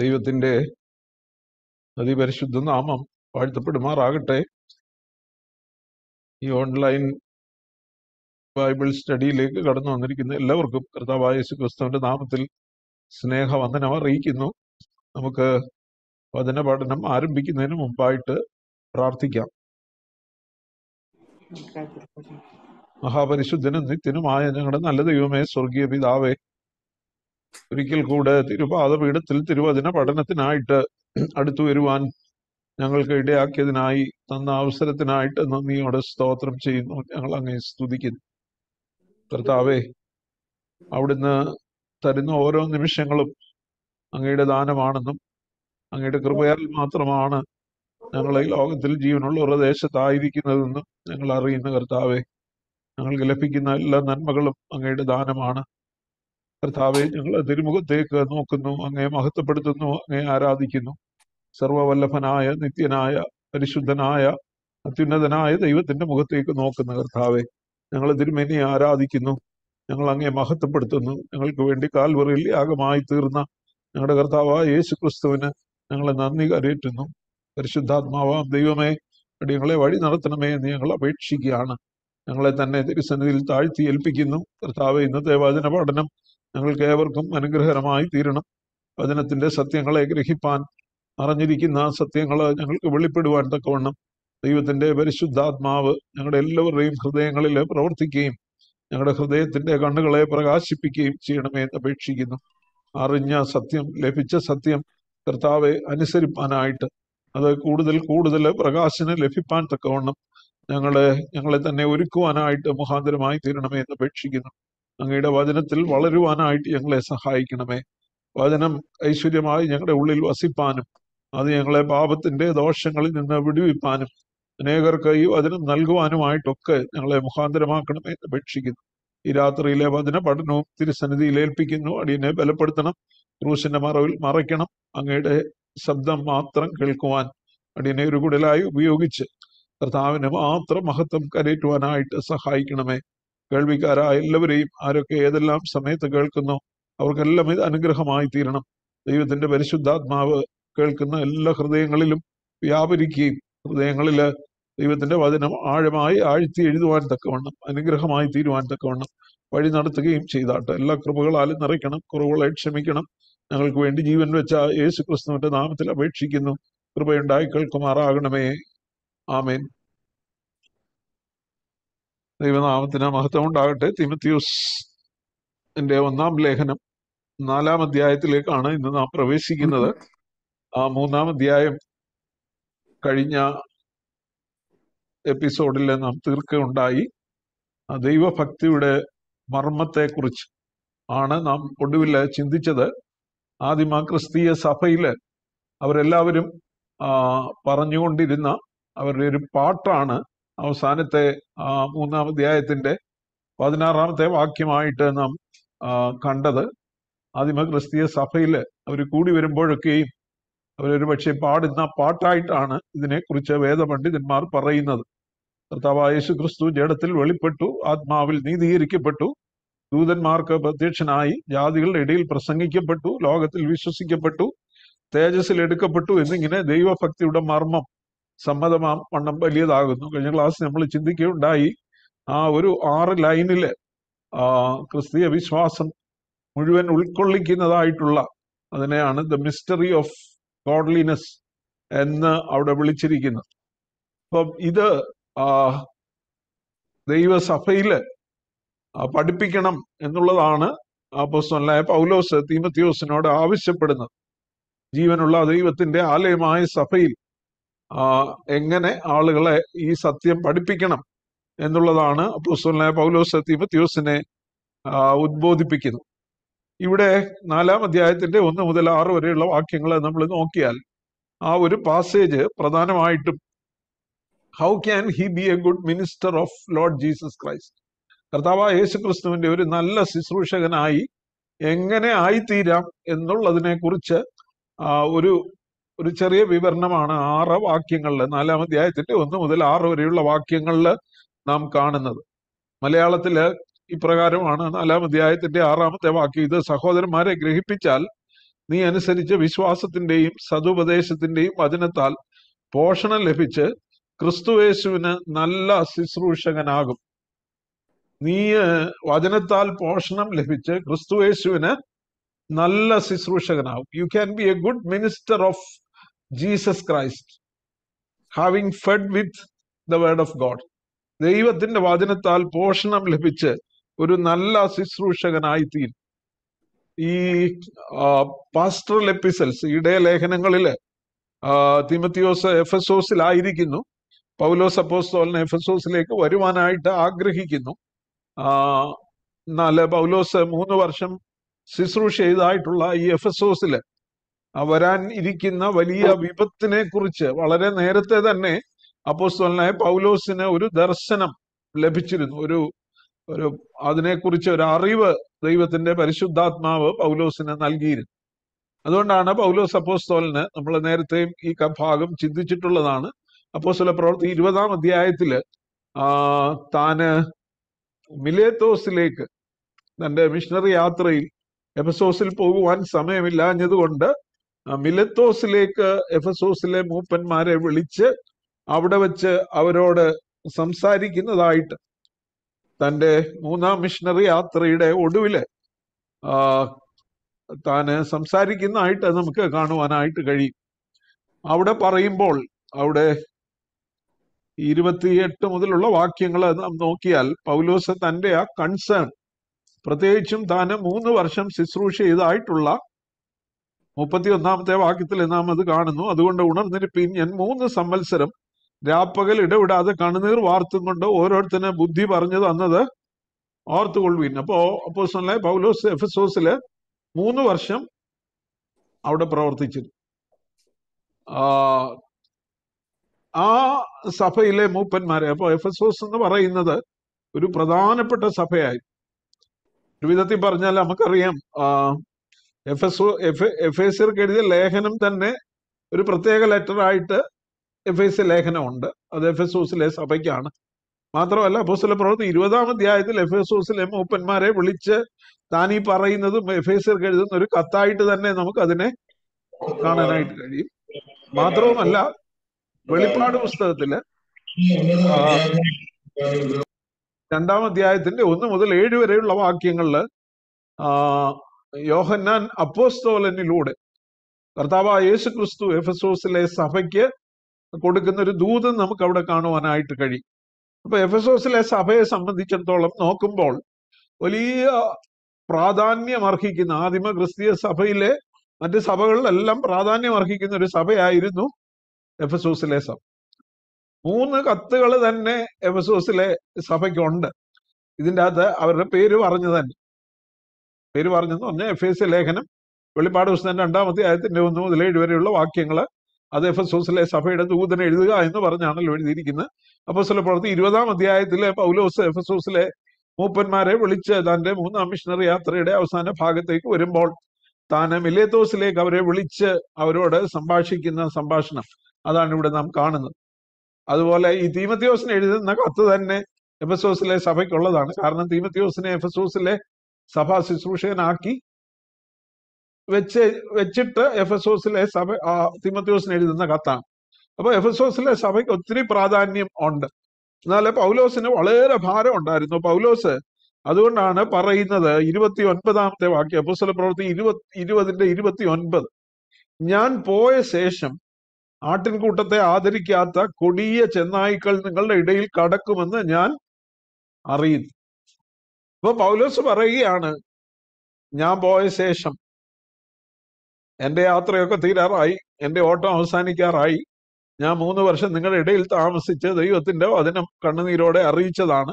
ദൈവത്തിൻ്റെ അതിപരിശുദ്ധ നാമം വാഴ്ത്തപ്പെടുമാറാകട്ടെ ഈ ഓൺലൈൻ ബൈബിൾ സ്റ്റഡിയിലേക്ക് കടന്നു വന്നിരിക്കുന്ന എല്ലാവർക്കും കർത്താവായ ക്രിസ്തുവിന്റെ നാമത്തിൽ സ്നേഹവന്ദനം അറിയിക്കുന്നു നമുക്ക് വചന പഠനം ആരംഭിക്കുന്നതിന് മുമ്പായിട്ട് പ്രാർത്ഥിക്കാം മഹാപരിശുദ്ധനും നിത്യനുമായ ഞങ്ങളുടെ നല്ല ദൈവമേ സ്വർഗീയ പിതാവേ ഒരിക്കൽ കൂടെ തിരുപാദപീഠത്തിൽ തിരുവചന പഠനത്തിനായിട്ട് അടുത്തു വരുവാൻ ഞങ്ങൾക്ക് ഇടയാക്കിയതിനായി തന്ന അവസരത്തിനായിട്ട് നന്ദിയോടെ സ്തോത്രം ചെയ്യുന്നു ഞങ്ങൾ അങ്ങനെ സ്തുതിക്കുന്നു കർത്താവേ അവിടുന്ന് തരുന്ന ഓരോ നിമിഷങ്ങളും അങ്ങയുടെ ദാനമാണെന്നും അങ്ങയുടെ കൃപയാൽ മാത്രമാണ് ഞങ്ങൾ ഈ ലോകത്തിൽ ജീവനുള്ള ഒരു ഞങ്ങൾ അറിയുന്ന കർത്താവെ ഞങ്ങൾക്ക് ലഭിക്കുന്ന എല്ലാ നന്മകളും അങ്ങയുടെ ദാനമാണ് കർത്താവെ ഞങ്ങൾ തിരുമുഖത്തേക്ക് നോക്കുന്നു അങ്ങേ മഹത്വപ്പെടുത്തുന്നു അങ്ങേ ആരാധിക്കുന്നു സർവവല്ലഭനായ നിത്യനായ പരിശുദ്ധനായ അത്യുന്നതനായ ദൈവത്തിന്റെ മുഖത്തേക്ക് നോക്കുന്ന കർത്താവെ ഞങ്ങൾ തിരുമേനി ആരാധിക്കുന്നു ഞങ്ങൾ അങ്ങേ മഹത്വപ്പെടുത്തുന്നു ഞങ്ങൾക്ക് വേണ്ടി കാൽവറിയിൽ യാഗമായി തീർന്ന ഞങ്ങളുടെ കർത്താവായ യേശു ക്രിസ്തുവിന് ഞങ്ങളെ നന്ദി കരയറ്റുന്നു പരിശുദ്ധാത്മാവാം ദൈവമേ ഞങ്ങളെ വഴി നടത്തണമേ എന്ന് ഞങ്ങൾ അപേക്ഷിക്കുകയാണ് ഞങ്ങളെ തന്നെ തിരുസന്നിധിയിൽ താഴ്ത്തി ഏൽപ്പിക്കുന്നു കർത്താവ് ഇന്നത്തെ വചന പഠനം ഞങ്ങൾക്ക് ഏവർക്കും അനുഗ്രഹകരമായി തീരണം വചനത്തിന്റെ സത്യങ്ങളെ ഗ്രഹിപ്പാൻ അറിഞ്ഞിരിക്കുന്ന സത്യങ്ങൾ ഞങ്ങൾക്ക് വെളിപ്പെടുവാൻ തക്കവണ്ണം ദൈവത്തിന്റെ പരിശുദ്ധാത്മാവ് ഞങ്ങളുടെ എല്ലാവരുടെയും ഹൃദയങ്ങളിൽ പ്രവർത്തിക്കുകയും ഞങ്ങളുടെ ഹൃദയത്തിന്റെ കണ്ണുകളെ പ്രകാശിപ്പിക്കുകയും ചെയ്യണമേ എന്ന് അപേക്ഷിക്കുന്നു അറിഞ്ഞ സത്യം ലഭിച്ച സത്യം കർത്താവെ അനുസരിപ്പാനായിട്ട് അത് കൂടുതൽ കൂടുതൽ പ്രകാശനം ലഭിപ്പാൻ തക്കവണ്ണം ഞങ്ങളെ ഞങ്ങളെ തന്നെ ഒരുക്കുവാനായിട്ട് മുഖാന്തരമായി തീരണമേ എന്ന് അപേക്ഷിക്കുന്നു അങ്ങയുടെ വചനത്തിൽ വളരുവാനായിട്ട് ഞങ്ങളെ സഹായിക്കണമേ വചനം ഐശ്വര്യമായി ഞങ്ങളുടെ ഉള്ളിൽ വസിപ്പാനും അത് ഞങ്ങളെ പാപത്തിന്റെ ദോഷങ്ങളിൽ നിന്ന് വിടുവിപ്പാനും അനേകർക്ക് ഈ വചനം നൽകുവാനുമായിട്ടൊക്കെ ഞങ്ങളെ എന്ന് അപേക്ഷിക്കുന്നു ഈ രാത്രിയിലെ വചന പഠനവും തിരുസന്നിധിയിൽ ഏൽപ്പിക്കുന്നു അടിയനെ ബലപ്പെടുത്തണം ക്രൂശിന്റെ മറവിൽ മറയ്ക്കണം അങ്ങയുടെ ശബ്ദം മാത്രം കേൾക്കുവാൻ അടിയനെ ഒരു കുടലായി ഉപയോഗിച്ച് കർത്താവിന് മാത്രം മഹത്വം കരയറ്റുവാനായിട്ട് സഹായിക്കണമേ കേൾവിക്കാരായ എല്ലാവരെയും ആരൊക്കെ ഏതെല്ലാം സമയത്ത് കേൾക്കുന്നു അവർക്കെല്ലാം ഇത് അനുഗ്രഹമായി തീരണം ദൈവത്തിന്റെ പരിശുദ്ധാത്മാവ് കേൾക്കുന്ന എല്ലാ ഹൃദയങ്ങളിലും വ്യാപരിക്കുകയും ഹൃദയങ്ങളിൽ ദൈവത്തിന്റെ വചനം ആഴമായി ആഴ്ത്തി എഴുതുവാൻ തക്കവണ്ണം അനുഗ്രഹമായി തീരുവാൻ തക്കവണ്ണം വഴി നടത്തുകയും ചെയ്താട്ടെ എല്ലാ കൃപകളാലും നിറയ്ക്കണം കുറവുകളെ ക്ഷമിക്കണം ഞങ്ങൾക്ക് വേണ്ടി ജീവൻ വെച്ച യേശു ക്രിസ്തുവിന്റെ നാമത്തിൽ അപേക്ഷിക്കുന്നു കൃപയുണ്ടായി കേൾക്കുമാറാകണമേ ആമേൻ ദൈവനാമത്തിന് മഹത്വം ഉണ്ടാകട്ടെ തിമത്യൂസ് എന്റെ ഒന്നാം ലേഖനം നാലാം അധ്യായത്തിലേക്കാണ് ഇന്ന് നാം പ്രവേശിക്കുന്നത് ആ മൂന്നാം അധ്യായം കഴിഞ്ഞ എപ്പിസോഡിൽ നാം തീർക്കുകയുണ്ടായി ആ ദൈവഭക്തിയുടെ മർമ്മത്തെക്കുറിച്ച് ആണ് നാം ഒടുവിൽ ചിന്തിച്ചത് ആദിമ ക്രിസ്തീയ സഭയില് അവരെല്ലാവരും പറഞ്ഞുകൊണ്ടിരുന്ന അവരുടെ ഒരു പാട്ടാണ് അവസാനത്തെ മൂന്നാം അധ്യായത്തിന്റെ പതിനാറാമത്തെ വാക്യമായിട്ട് നാം കണ്ടത് ആദിമ ക്രിസ്തീയ സഭയിൽ അവർ കൂടി വരുമ്പോഴൊക്കെയും അവരൊരു പക്ഷെ പാടുന്ന പാട്ടായിട്ടാണ് ഇതിനെക്കുറിച്ച് വേദപണ്ഡിതന്മാർ പറയുന്നത് കർത്താവായ യേശു ക്രിസ്തു ജഡത്തിൽ വെളിപ്പെട്ടു ആത്മാവിൽ നീതീകരിക്കപ്പെട്ടു ദൂതന്മാർക്ക് പ്രത്യക്ഷനായി ജാതികളുടെ ഇടയിൽ പ്രസംഗിക്കപ്പെട്ടു ലോകത്തിൽ വിശ്വസിക്കപ്പെട്ടു തേജസ്സിൽ എടുക്കപ്പെട്ടു എന്നിങ്ങനെ ദൈവഭക്തിയുടെ മർമ്മം സമ്മതമാ വണ്ണം വലിയതാകുന്നു കഴിഞ്ഞ ക്ലാസ് നമ്മൾ ചിന്തിക്കുകയുണ്ടായി ആ ഒരു ആറ് ലൈനില് ക്രിസ്തീയ വിശ്വാസം മുഴുവൻ ഉൾക്കൊള്ളിക്കുന്നതായിട്ടുള്ള അതിനെയാണ് ദ മിസ്റ്ററി ഓഫ് ഗോഡ്ലിനെസ് എന്ന് അവിടെ വിളിച്ചിരിക്കുന്നത് അപ്പം ഇത് ദൈവസഭയില് പഠിപ്പിക്കണം എന്നുള്ളതാണ് അപ്പോസ്തലനായ പൗലോസ് തീമത്യോസിനോട് ആവശ്യപ്പെടുന്നത് ജീവനുള്ള ദൈവത്തിന്റെ ആലയമായ സഭയിൽ എങ്ങനെ ആളുകളെ ഈ സത്യം പഠിപ്പിക്കണം എന്നുള്ളതാണ് അപ്പോസ്വലനായ പൗലോസ് തീമത്യോസിനെ ഉദ്ബോധിപ്പിക്കുന്നത് ഇവിടെ നാലാം അധ്യായത്തിന്റെ ഒന്ന് മുതൽ ആറ് വരെയുള്ള വാക്യങ്ങൾ നമ്മൾ നോക്കിയാൽ ആ ഒരു പാസേജ് പ്രധാനമായിട്ടും how can he be a good minister of Lord Jesus Christ കർത്താവ് യേശു ക്രിസ്തുവിന്റെ ഒരു നല്ല ശുശ്രൂഷകനായി എങ്ങനെ ആയിത്തീരാം എന്നുള്ളതിനെ കുറിച്ച് ഒരു ഒരു ചെറിയ വിവരണമാണ് ആറ് വാക്യങ്ങളിൽ നാലാം അധ്യായത്തിന്റെ ഒന്ന് മുതൽ ആറ് വരെയുള്ള വാക്യങ്ങളിൽ നാം കാണുന്നത് മലയാളത്തില് ഇപ്രകാരമാണ് നാലാം അധ്യായത്തിന്റെ ആറാമത്തെ വാക്യം ഇത് സഹോദരന്മാരെ ഗ്രഹിപ്പിച്ചാൽ നീ അനുസരിച്ച് വിശ്വാസത്തിന്റെയും സതുപദേശത്തിന്റെയും വചനത്താൽ പോഷണം ലഭിച്ച് ക്രിസ്തുവേശുവിന് നല്ല ശുശ്രൂഷകനാകും നീ വചനത്താൽ പോഷണം ലഭിച്ച് ക്രിസ്തുവേശുവിന് നല്ല ശുശ്രൂഷകനാകും you can be a good minister of Jesus Christ having fed with the word of God ദൈവത്തിന്റെ വചനത്താൽ പോഷണം ലഭിച്ച് ഒരു നല്ല ശുശ്രൂഷകനായി തീരും ഈ പാസ്റ്ററൽ എപ്പിസൽസ് ലേഖനങ്ങളില് തിമത്തിയോസ് ഓസിലായിരിക്കുന്നു പൗലോസ് എസ് ഓസിലേക്ക് വരുവാനായിട്ട് ആഗ്രഹിക്കുന്നു എന്നാല് പൗലോസ് മൂന്ന് വർഷം ശുശ്രൂഷ ചെയ്തായിട്ടുള്ള ഈ ഓസില് വരാൻ ഇരിക്കുന്ന വലിയ വിപത്തിനെ കുറിച്ച് വളരെ നേരത്തെ തന്നെ അപ്പോസ്തലനായ പൗലോസിന് ഒരു ദർശനം ലഭിച്ചിരുന്നു ഒരു ഒരു അതിനെക്കുറിച്ച് ഒരു അറിവ് ദൈവത്തിന്റെ പരിശുദ്ധാത്മാവ് പൗലോസിന് നൽകിയിരുന്നു അതുകൊണ്ടാണ് പൗലോസ് അപ്പോസ്തോലിന് നമ്മൾ നേരത്തെയും ഈ ഭാഗം ചിന്തിച്ചിട്ടുള്ളതാണ് അപ്പോസ്തല പ്രവർത്തി ഇരുപതാം അധ്യായത്തില് താന് മിലേത്തോസിലേക്ക് തന്റെ മിഷണറി യാത്രയിൽ എപ്പസോസിൽ പോകുവാൻ സമയമില്ലാഞ്ഞതുകൊണ്ട് മിലത്തോസിലേക്ക് എഫസോസിലെ മൂപ്പന്മാരെ വിളിച്ച് അവിടെ വെച്ച് അവരോട് സംസാരിക്കുന്നതായിട്ട് തൻ്റെ മൂന്നാം മിഷണറി യാത്രയുടെ ഒടുവില് താന് സംസാരിക്കുന്നതായിട്ട് നമുക്ക് കാണുവാനായിട്ട് കഴിയും അവിടെ പറയുമ്പോൾ അവിടെ ഇരുപത്തിയെട്ട് മുതലുള്ള വാക്യങ്ങൾ നാം നോക്കിയാൽ പൗലോസ് തൻ്റെ ആ കൺസേൺ പ്രത്യേകിച്ചും താന് മൂന്ന് വർഷം ശുശ്രൂഷ ചെയ്തായിട്ടുള്ള മുപ്പത്തി ഒന്നാമത്തെ വാക്യത്തിൽ നാം അത് കാണുന്നു അതുകൊണ്ട് ഉണർന്നിരിപ്പിൻ ഞാൻ മൂന്ന് സംവത്സരം രാപ്പകൽ ഇടവിടാതെ കണ്ണുനീർ വാർത്തും കൊണ്ട് ഓരോരുത്തരും ബുദ്ധി പറഞ്ഞു തന്നത് ഓർത്തുകൊള്ളുവിൻ അപ്പോ അപ്പോ പൗലോസ് എഫസോസില് മൂന്ന് വർഷം അവിടെ പ്രവർത്തിച്ചു ആ സഭയിലെ മൂപ്പന്മാരെ അപ്പോൾ എഫസോസ് എന്ന് പറയുന്നത് ഒരു പ്രധാനപ്പെട്ട സഭയായി ഒരു വിധത്തിൽ പറഞ്ഞാൽ നമുക്കറിയാം എഫ് എസ് എഫ് എഫ് എസ് സിർക്ക് എഴുതിയ ലേഖനം തന്നെ ഒരു പ്രത്യേക ലെറ്റർ ആയിട്ട് എഫ് എസ് ലേഖനമുണ്ട് അത് എഫ് എസ് ഓസിലെ സഭയ്ക്കാണ് മാത്രമല്ല അപ്പോസ്തല പ്രവർത്തി ഇരുപതാം അധ്യായത്തിൽ എഫ് എസ് ഓസിലെ മൂപ്പന്മാരെ വിളിച്ച് താൻ ഈ പറയുന്നതും എഫ് എസ് സിർക്ക് എഴുതുന്ന ഒരു കത്തായിട്ട് തന്നെ നമുക്ക് അതിനെ കാണാനായിട്ട് കഴിയും മാത്രവുമല്ല വെളിപ്പാട് പുസ്തകത്തില് രണ്ടാം അധ്യായത്തിന്റെ ഒന്ന് മുതൽ ഏഴ് വരെയുള്ള വാക്യങ്ങളിൽ യോഹന്നാൻ അപ്പോസ്തോലനിലൂടെ കർത്താവ് യേശു ക്രിസ്തു എഫസോസിലെ സഭയ്ക്ക് കൊടുക്കുന്ന ഒരു ദൂതം നമുക്ക് അവിടെ കാണുവാനായിട്ട് കഴിയും അപ്പൊ എഫസോസിലെ സഭയെ സംബന്ധിച്ചിടത്തോളം നോക്കുമ്പോൾ വലിയ പ്രാധാന്യം അർഹിക്കുന്ന ആദിമ ക്രിസ്തീയ സഭയിലെ മറ്റ് സഭകളിലെല്ലാം പ്രാധാന്യം അർഹിക്കുന്ന ഒരു സഭയായിരുന്നു എഫസോസിലെ സഭ മൂന്ന് കത്തുകൾ തന്നെ എഫസോസിലെ സഭയ്ക്കുണ്ട് ഇതിൻ്റെ അകത്ത് അവരുടെ പേര് പറഞ്ഞു തന്നെ പേര് പറഞ്ഞെന്ന് ഒന്ന് എഫ് എസ് ലേഖനം വെളിപ്പാട് പുസ്തകം രണ്ടാമത്തെ ആയത്തിന്റെ ഒന്ന് മുതൽ ഏഴ് വരെയുള്ള വാക്യങ്ങൾ അത് എഫ് എസ് ഓസിലെ സഭയുടെ ദൂതനെ എഴുതുക എന്ന് പറഞ്ഞാണല്ലോ എഴുതിയിരിക്കുന്നത് അപ്പൊ ചില പ്രവർത്തി ഇരുപതാം അധ്യായത്തിലെ പൗലോസ് എഫ് എസ് ഓസിലെ മൂപ്പന്മാരെ വിളിച്ച് തന്റെ മൂന്നാം മിഷണറി യാത്രയുടെ അവസാന ഭാഗത്തേക്ക് വരുമ്പോൾ താൻ മിലേത്തോസിലേക്ക് അവരെ വിളിച്ച് അവരോട് സംഭാഷിക്കുന്ന സംഭാഷണം അതാണ് ഇവിടെ നാം കാണുന്നത് അതുപോലെ ഈ തീമത്തിയോസിനെ എഴുതുന്ന കത്ത് തന്നെ എഫ് എസ് എഫസോസിലെ സഭയ്ക്കുള്ളതാണ് കാരണം തീമത്തിയോസിനെ എഫ് എസ് എഫസോസിലെ സഭാ ശുശ്രൂഷകനാക്കി വെച്ച് വെച്ചിട്ട് എഫസോസിലെ സഭ തിമത്യോസിന് എഴുതുന്ന കത്താണ് അപ്പൊ എഫസോസിലെ സഭയ്ക്ക് ഒത്തിരി പ്രാധാന്യം ഉണ്ട് എന്നാലേ പൗലോസിന് വളരെ ഭാരം ഉണ്ടായിരുന്നു പൗലോസ് അതുകൊണ്ടാണ് പറയുന്നത് ഇരുപത്തി ഒൻപതാമത്തെ വാക്യം എസ് പ്രവൃത്തി ഇരുപത് ഇരുപതിന്റെ ഇരുപത്തി ഒൻപത് ഞാൻ പോയ ശേഷം ആട്ടിൻകൂട്ടത്തെ ആദരിക്കാത്ത കൊടിയ ചെന്നായ്ക്കൾ നിങ്ങളുടെ ഇടയിൽ കടക്കുമെന്ന് ഞാൻ അറിയുന്നു അപ്പൊ പൗലോസ് പറയുകയാണ് ഞാൻ പോയ ശേഷം എന്റെ യാത്രയൊക്കെ തീരാറായി എന്റെ ഓട്ടം അവസാനിക്കാറായി ഞാൻ മൂന്ന് വർഷം നിങ്ങളുടെ ഇടയിൽ താമസിച്ച് ദൈവത്തിന്റെ വചനം കണ്ണുനീരോടെ അറിയിച്ചതാണ്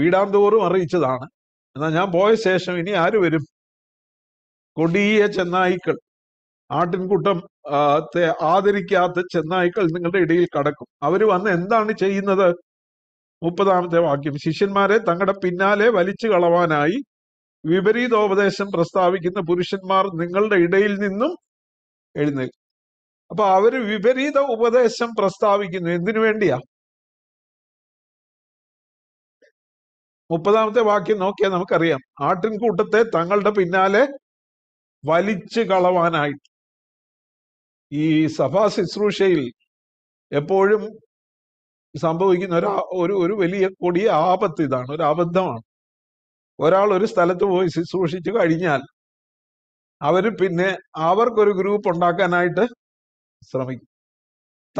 വീടാന്തോറും അറിയിച്ചതാണ് എന്നാൽ ഞാൻ പോയ ശേഷം ഇനി ആര് വരും കൊടിയ ചെന്നായിക്കൾ ആട്ടിൻകൂട്ടം ആദരിക്കാത്ത ചെന്നായിക്കൾ നിങ്ങളുടെ ഇടയിൽ കടക്കും അവർ വന്ന് എന്താണ് ചെയ്യുന്നത് മുപ്പതാമത്തെ വാക്യം ശിഷ്യന്മാരെ തങ്ങളുടെ പിന്നാലെ വലിച്ചു കളവാനായി വിപരീതോപദേശം പ്രസ്താവിക്കുന്ന പുരുഷന്മാർ നിങ്ങളുടെ ഇടയിൽ നിന്നും എഴുന്നേൽക്കും അപ്പൊ അവര് വിപരീത ഉപദേശം പ്രസ്താവിക്കുന്നു എന്തിനു വേണ്ടിയാ മുപ്പതാമത്തെ വാക്യം നോക്കിയാൽ നമുക്കറിയാം ആട്ടിൻകൂട്ടത്തെ തങ്ങളുടെ പിന്നാലെ വലിച്ചു കളവാനായിട്ട് ഈ സഭാ ശുശ്രൂഷയിൽ എപ്പോഴും സംഭവിക്കുന്ന ഒരു ഒരു ഒരു വലിയ കൊടിയ ആപത്ത് ഇതാണ് ഒരു അബദ്ധമാണ് ഒരാൾ ഒരു സ്ഥലത്ത് പോയി ശുശ്രൂഷിച്ചു കഴിഞ്ഞാൽ അവർ പിന്നെ അവർക്കൊരു ഗ്രൂപ്പ് ഉണ്ടാക്കാനായിട്ട് ശ്രമിക്കും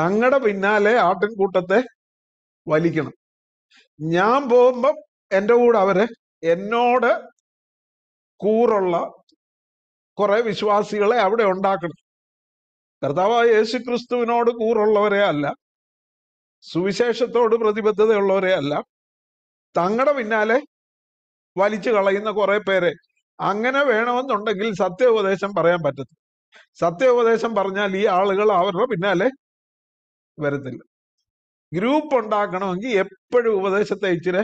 തങ്ങളുടെ പിന്നാലെ ആട്ടിൻകൂട്ടത്തെ വലിക്കണം ഞാൻ പോകുമ്പം എൻ്റെ കൂടെ അവര് എന്നോട് കൂറുള്ള കുറെ വിശ്വാസികളെ അവിടെ ഉണ്ടാക്കണം കർത്താവ് യേശു ക്രിസ്തുവിനോട് കൂറുള്ളവരെ അല്ല സുവിശേഷത്തോട് പ്രതിബദ്ധതയുള്ളവരെ അല്ല തങ്ങളുടെ പിന്നാലെ വലിച്ചു കളയുന്ന കുറെ പേരെ അങ്ങനെ വേണമെന്നുണ്ടെങ്കിൽ സത്യോപദേശം പറയാൻ പറ്റത്തില്ല സത്യോപദേശം പറഞ്ഞാൽ ഈ ആളുകൾ അവരുടെ പിന്നാലെ വരത്തില്ല ഗ്രൂപ്പ് ഉണ്ടാക്കണമെങ്കിൽ എപ്പോഴും ഉപദേശത്തെ ഇച്ചിരി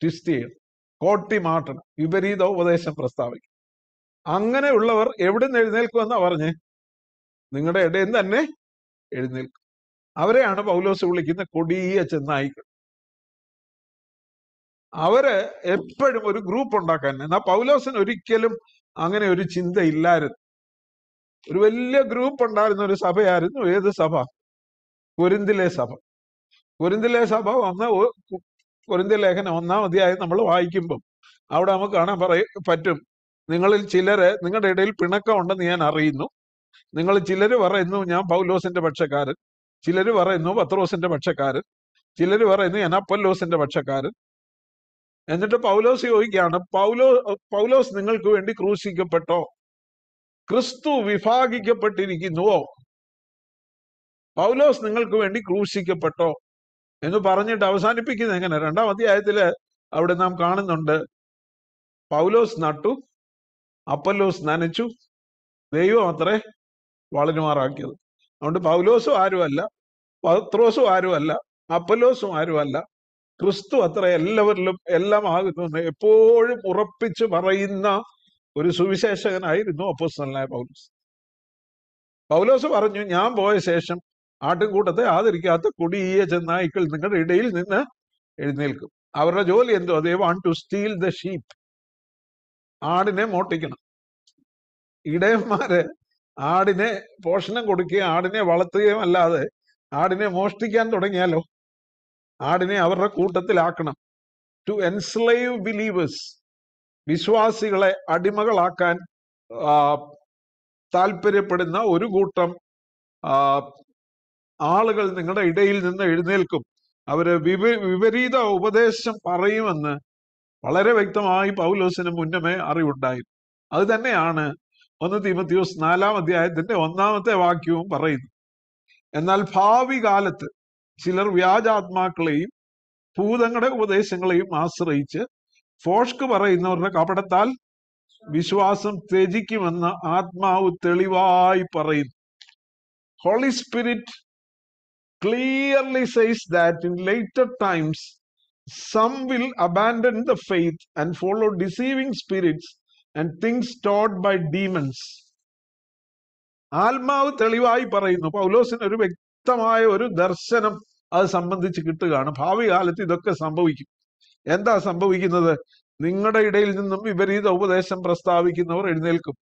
ട്വിസ്റ്റ് ചെയ്യണം കോട്ടി മാറ്റണം വിപരീത ഉപദേശം പ്രസ്താവിക്കും അങ്ങനെയുള്ളവർ എവിടെ നിന്ന് എഴുന്നേൽക്കുമെന്നാ പറഞ്ഞ് നിങ്ങളുടെ ഇടയിൽ തന്നെ എഴുന്നേൽക്കും അവരെയാണ് പൗലോസ് വിളിക്കുന്ന കൊടിയ ചെന്നായിക്കൾ അവര് എപ്പോഴും ഒരു ഗ്രൂപ്പ് ഉണ്ടാക്കാൻ എന്നാ പൗലോസിന് ഒരിക്കലും അങ്ങനെ ഒരു ചിന്ത ഇല്ലായിരുന്നു ഒരു വലിയ ഗ്രൂപ്പ് ഉണ്ടായിരുന്ന ഒരു സഭയായിരുന്നു ഏത് സഭ കൊരിന്തിലെ സഭ കൊരിന്തിലെ സഭ വന്ന കൊരിന്തി ലേഖനം ഒന്നാം അധ്യായം നമ്മൾ വായിക്കുമ്പം അവിടെ നമുക്ക് കാണാൻ പറയ പറ്റും നിങ്ങളിൽ ചിലര് നിങ്ങളുടെ ഇടയിൽ പിണക്കമുണ്ടെന്ന് ഞാൻ അറിയുന്നു നിങ്ങൾ ചിലര് പറയുന്നു ഞാൻ പൗലോസിന്റെ പക്ഷക്കാരൻ ചിലർ പറയുന്നു പത്രോസിന്റെ പക്ഷക്കാരൻ ചിലർ പറയുന്നു എനാപ്പൊല്ലോസിന്റെ പക്ഷക്കാരൻ എന്നിട്ട് പൗലോസ് ചോദിക്കുകയാണ് പൗലോ പൗലോസ് നിങ്ങൾക്ക് വേണ്ടി ക്രൂശിക്കപ്പെട്ടോ ക്രിസ്തു വിഭാഗിക്കപ്പെട്ടിരിക്കുന്നുവോ പൗലോസ് നിങ്ങൾക്ക് വേണ്ടി ക്രൂശിക്കപ്പെട്ടോ എന്ന് പറഞ്ഞിട്ട് അവസാനിപ്പിക്കുന്നത് എങ്ങനെ രണ്ടാം അധ്യായത്തില് അവിടെ നാം കാണുന്നുണ്ട് പൗലോസ് നട്ടു അപ്പല്ലോസ് നനച്ചു ദൈവം അത്രേ വളരുമാറാക്കിയത് അതുകൊണ്ട് പൗലോസും ആരുമല്ല പത്രോസും ആരുമല്ല അപ്പലോസും ആരുമല്ല ക്രിസ്തു അത്ര എല്ലാവരിലും എല്ലാം ആകുന്നു എപ്പോഴും ഉറപ്പിച്ചു പറയുന്ന ഒരു സുവിശേഷകനായിരുന്നു അപ്പോസ്തലനായ പൗലോസ് പൗലോസ് പറഞ്ഞു ഞാൻ പോയ ശേഷം ആട്ടിൻകൂട്ടത്തെ ആദരിക്കാത്ത കുടിയ ചെന്നായ്ക്കൾ നിങ്ങളുടെ ഇടയിൽ നിന്ന് എഴുന്നേൽക്കും അവരുടെ ജോലി എന്തോ അതേ want to steal the sheep ആടിനെ മോട്ടിക്കണം ഇടയന്മാരെ ആടിനെ പോഷണം കൊടുക്കുകയും ആടിനെ വളർത്തുകയും അല്ലാതെ ആടിനെ മോഷ്ടിക്കാൻ തുടങ്ങിയാലോ ആടിനെ അവരുടെ കൂട്ടത്തിലാക്കണം ടു എൻസ്ലൈവ് ബിലീവേഴ്സ് വിശ്വാസികളെ അടിമകളാക്കാൻ താല്പര്യപ്പെടുന്ന ഒരു കൂട്ടം ആളുകൾ നിങ്ങളുടെ ഇടയിൽ നിന്ന് എഴുന്നേൽക്കും അവര് വിപ വിപരീത ഉപദേശം പറയുമെന്ന് വളരെ വ്യക്തമായി പൗലോസിന് മുന്നമേ അറിവുണ്ടായിരുന്നു അത് തന്നെയാണ് ഒന്ന് തീമത്തിയോസ് നാലാം അധ്യായത്തിന്റെ ഒന്നാമത്തെ വാക്യവും പറയുന്നു എന്നാൽ ഭാവി കാലത്ത് ചിലർ വ്യാജാത്മാക്കളെയും ഭൂതങ്ങളുടെ ഉപദേശങ്ങളെയും ആശ്രയിച്ച് ഫോഷ്ക്ക് പറയുന്നവരുടെ കപടത്താൽ വിശ്വാസം ത്യജിക്കുമെന്ന് ആത്മാവ് തെളിവായി പറയുന്നു Holy Spirit clearly says that in later times some will abandon the faith and follow deceiving spirits and things taught by demons ആത്മാവ് തെളിവായി പറയുന്നു പൗലോസിന് ഒരു വ്യക്തമായ ഒരു ദർശനം അത് സംബന്ധിച്ച് കിട്ടുകയാണ് ഭാവി കാലത്ത് ഇതൊക്കെ സംഭവിക്കും എന്താ സംഭവിക്കുന്നത് നിങ്ങളുടെ ഇടയിൽ നിന്നും വിപരീത ഉപദേശം പ്രസ്താവിക്കുന്നവർ എഴുന്നേൽക്കും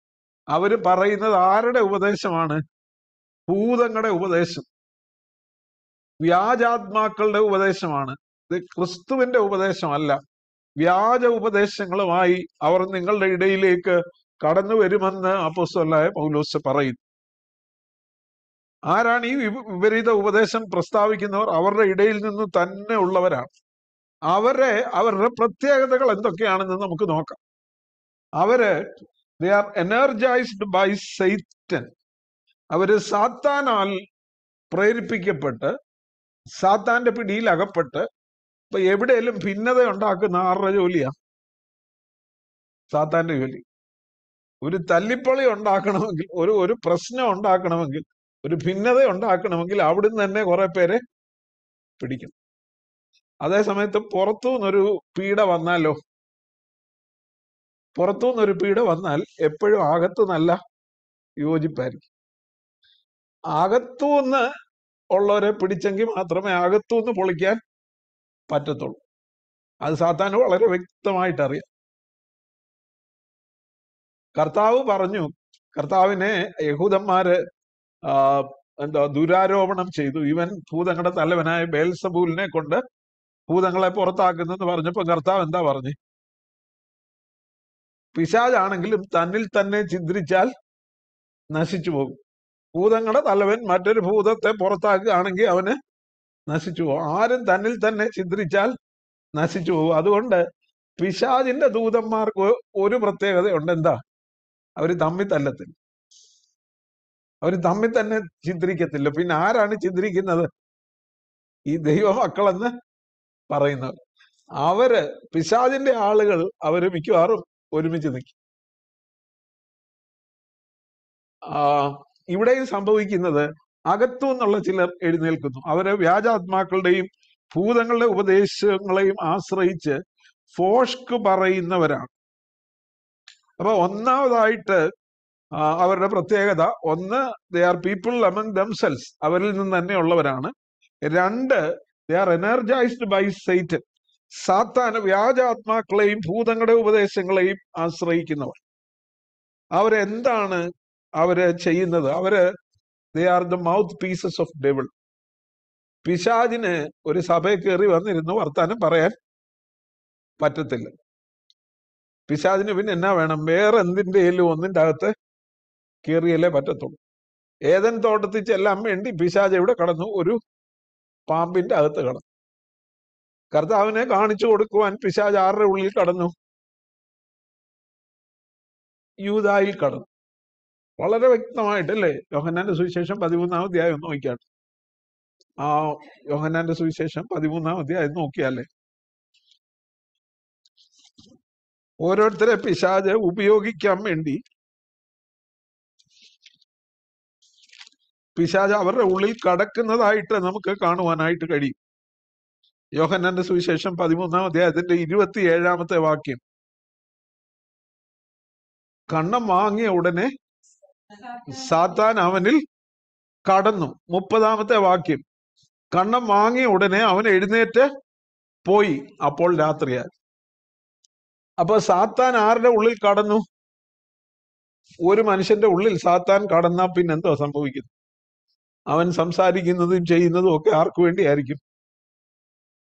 അവർ പറയുന്നത് ആരുടെ ഉപദേശമാണ് ഭൂതങ്ങളുടെ ഉപദേശം വ്യാജാത്മാക്കളുടെ ഉപദേശമാണ് ഇത് ക്രിസ്തുവിന്റെ ഉപദേശമല്ല വ്യാജ ഉപദേശങ്ങളുമായി അവർ നിങ്ങളുടെ ഇടയിലേക്ക് കടന്നു വരുമെന്ന് അപ്പോസ്വലായ പൗലോസ് പറയുന്നു ആരാണ് ഈ വിപരീത ഉപദേശം പ്രസ്താവിക്കുന്നവർ അവരുടെ ഇടയിൽ നിന്ന് തന്നെ ഉള്ളവരാണ് അവരെ അവരുടെ പ്രത്യേകതകൾ എന്തൊക്കെയാണെന്ന് നമുക്ക് നോക്കാം അവര് they are energized by Satan അവര് സാത്താനാൽ പ്രേരിപ്പിക്കപ്പെട്ട് സാത്താന്റെ പിടിയിൽ അകപ്പെട്ട് അപ്പൊ എവിടെയെങ്കിലും ഭിന്നത ഉണ്ടാക്കുന്ന ആരുടെ ജോലിയാ സാത്താന്റെ ജോലി ഒരു തല്ലിപ്പളി ഉണ്ടാക്കണമെങ്കിൽ ഒരു ഒരു പ്രശ്നം ഉണ്ടാക്കണമെങ്കിൽ ഒരു ഭിന്നത ഉണ്ടാക്കണമെങ്കിൽ അവിടുന്ന് തന്നെ കുറെ പേരെ പിടിക്കണം അതേ സമയത്ത് പുറത്തു നിന്നൊരു പീഡ വന്നാലോ പുറത്തു നിന്നൊരു പീഡ വന്നാൽ എപ്പോഴും അകത്തു നല്ല യോജിപ്പായിരിക്കും അകത്തു നിന്ന് ഉള്ളവരെ പിടിച്ചെങ്കിൽ മാത്രമേ അകത്തു നിന്ന് പൊളിക്കാൻ പറ്റത്തുള്ളൂ അത് സാത്താൻ വളരെ വ്യക്തമായിട്ട് അറിയാം കർത്താവ് പറഞ്ഞു കർത്താവിനെ യഹൂദന്മാര് എന്താ ദുരാരോപണം ചെയ്തു ഇവൻ ഭൂതങ്ങളുടെ തലവനായ ബേൽസബൂലിനെ കൊണ്ട് ഭൂതങ്ങളെ പുറത്താക്കുന്നെന്ന് പറഞ്ഞപ്പോ കർത്താവ് എന്താ പറഞ്ഞു പിശാജാണെങ്കിലും തന്നിൽ തന്നെ ചിന്തിച്ചാൽ നശിച്ചു പോകും ഭൂതങ്ങളുടെ തലവൻ മറ്റൊരു ഭൂതത്തെ പുറത്താക്കുകയാണെങ്കിൽ അവന് നശിച്ചു പോകും ആരും തന്നിൽ തന്നെ ചിന്തിച്ചാൽ നശിച്ചു പോകും അതുകൊണ്ട് പിശാജിന്റെ ദൂതന്മാർക്ക് ഒരു പ്രത്യേകതയുണ്ട് എന്താ അവര് തമ്മിൽ തല്ലത്തില്ല അവര് തമ്മിൽ തന്നെ ചിദ്രിക്കത്തില്ല പിന്നെ ആരാണ് ചിദ്രിക്കുന്നത് ഈ ദൈവ മക്കളെന്ന് പറയുന്നത് അവര് പിശാജിന്റെ ആളുകൾ അവര് മിക്കവാറും ഒരുമിച്ച് നിൽക്കും ആ ഇവിടെയും സംഭവിക്കുന്നത് അകത്തു നിന്നുള്ള ചിലർ എഴുന്നേൽക്കുന്നു അവരെ വ്യാജാത്മാക്കളുടെയും ഭൂതങ്ങളുടെ ഉപദേശങ്ങളെയും ആശ്രയിച്ച് ഫോഷ്ക്ക് പറയുന്നവരാണ് അപ്പൊ ഒന്നാമതായിട്ട് അവരുടെ പ്രത്യേകത ഒന്ന് they are people among themselves അവരിൽ നിന്ന് തന്നെയുള്ളവരാണ് രണ്ട് they are energized by Satan സാത്താൻ വ്യാജാത്മാക്കളെയും ഭൂതങ്ങളുടെ ഉപദേശങ്ങളെയും ആശ്രയിക്കുന്നവർ അവരെന്താണ് അവര് ചെയ്യുന്നത് അവര് they are the mouthpieces of devil പിശാജിന് ഒരു സഭയിൽ കയറി വന്നിരുന്നു വർത്താനം പറയാൻ പറ്റത്തില്ല പിശാജിന് പിന്നെ എന്നാ വേണം വേറെ എന്തിൻ്റെയും ഒന്നിൻ്റെ അകത്ത് കയറിയല്ലേ പറ്റത്തുള്ളൂ ഏതൻ തോട്ടത്തിൽ ചെല്ലാൻ വേണ്ടി പിശാജ് എവിടെ കടന്നു ഒരു പാമ്പിന്റെ അകത്ത് കടന്നു കർത്താവിനെ കാണിച്ചു കൊടുക്കുവാൻ പിശാജ് ആരുടെ ഉള്ളിൽ കടന്നു യൂതായിൽ കടന്നു വളരെ വ്യക്തമായിട്ടല്ലേ യോഹന്നാന്റെ സുവിശേഷം പതിമൂന്നാം അധ്യായം നോക്കിയാൽ ആ യോഹന്നാന്റെ സുവിശേഷം പതിമൂന്നാം അധ്യായം നോക്കിയാലേ ഓരോരുത്തരെ പിശാജ് ഉപയോഗിക്കാൻ വേണ്ടി പിശാജ് അവരുടെ ഉള്ളിൽ കടക്കുന്നതായിട്ട് നമുക്ക് കാണുവാനായിട്ട് കഴിയും യോഹന്നാന്റെ സുവിശേഷം പതിമൂന്നാം അധ്യായത്തിന്റെ ഇരുപത്തി ഏഴാമത്തെ വാക്യം കണ്ണം വാങ്ങിയ ഉടനെ സാത്താൻ അവനിൽ കടന്നു മുപ്പതാമത്തെ വാക്യം കണ്ണം വാങ്ങിയ ഉടനെ അവൻ എഴുന്നേറ്റ് പോയി അപ്പോൾ രാത്രിയായി അപ്പൊ സാത്താൻ ആരുടെ ഉള്ളിൽ കടന്നു ഒരു മനുഷ്യന്റെ ഉള്ളിൽ സാത്താൻ കടന്നാ പിന്നെന്തോ സംഭവിക്കുന്നു അവൻ സംസാരിക്കുന്നതും ചെയ്യുന്നതും ഒക്കെ ആർക്കു വേണ്ടിയായിരിക്കും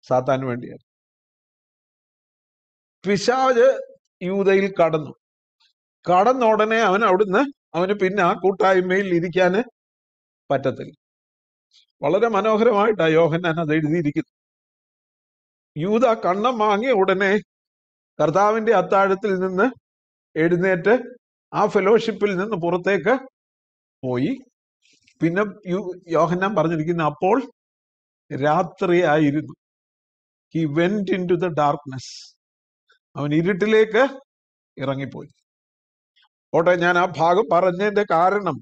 സാത്താൻ വേണ്ടിയായിരിക്കും പിശാജ് യൂതയിൽ കടന്നു കടന്ന ഉടനെ അവൻ അവിടുന്ന് അവന് പിന്നെ ആ കൂട്ടായ്മയിൽ ഇരിക്കാന് പറ്റത്തില്ല വളരെ മനോഹരമായിട്ടാ യോഹന്നാൻ അത് എഴുതിയിരിക്കുന്നു യൂത കണ്ണം വാങ്ങിയ ഉടനെ കർത്താവിന്റെ അത്താഴത്തിൽ നിന്ന് എഴുന്നേറ്റ് ആ ഫെലോഷിപ്പിൽ നിന്ന് പുറത്തേക്ക് പോയി പിന്നെ യു യോഹന്നാൻ പറഞ്ഞിരിക്കുന്ന അപ്പോൾ രാത്രിയായിരുന്നു he went into the darkness അവൻ ഇരുട്ടിലേക്ക് ഇറങ്ങിപ്പോയി ഓട്ടെ ഞാൻ ആ ഭാഗം പറഞ്ഞതിന്റെ കാരണം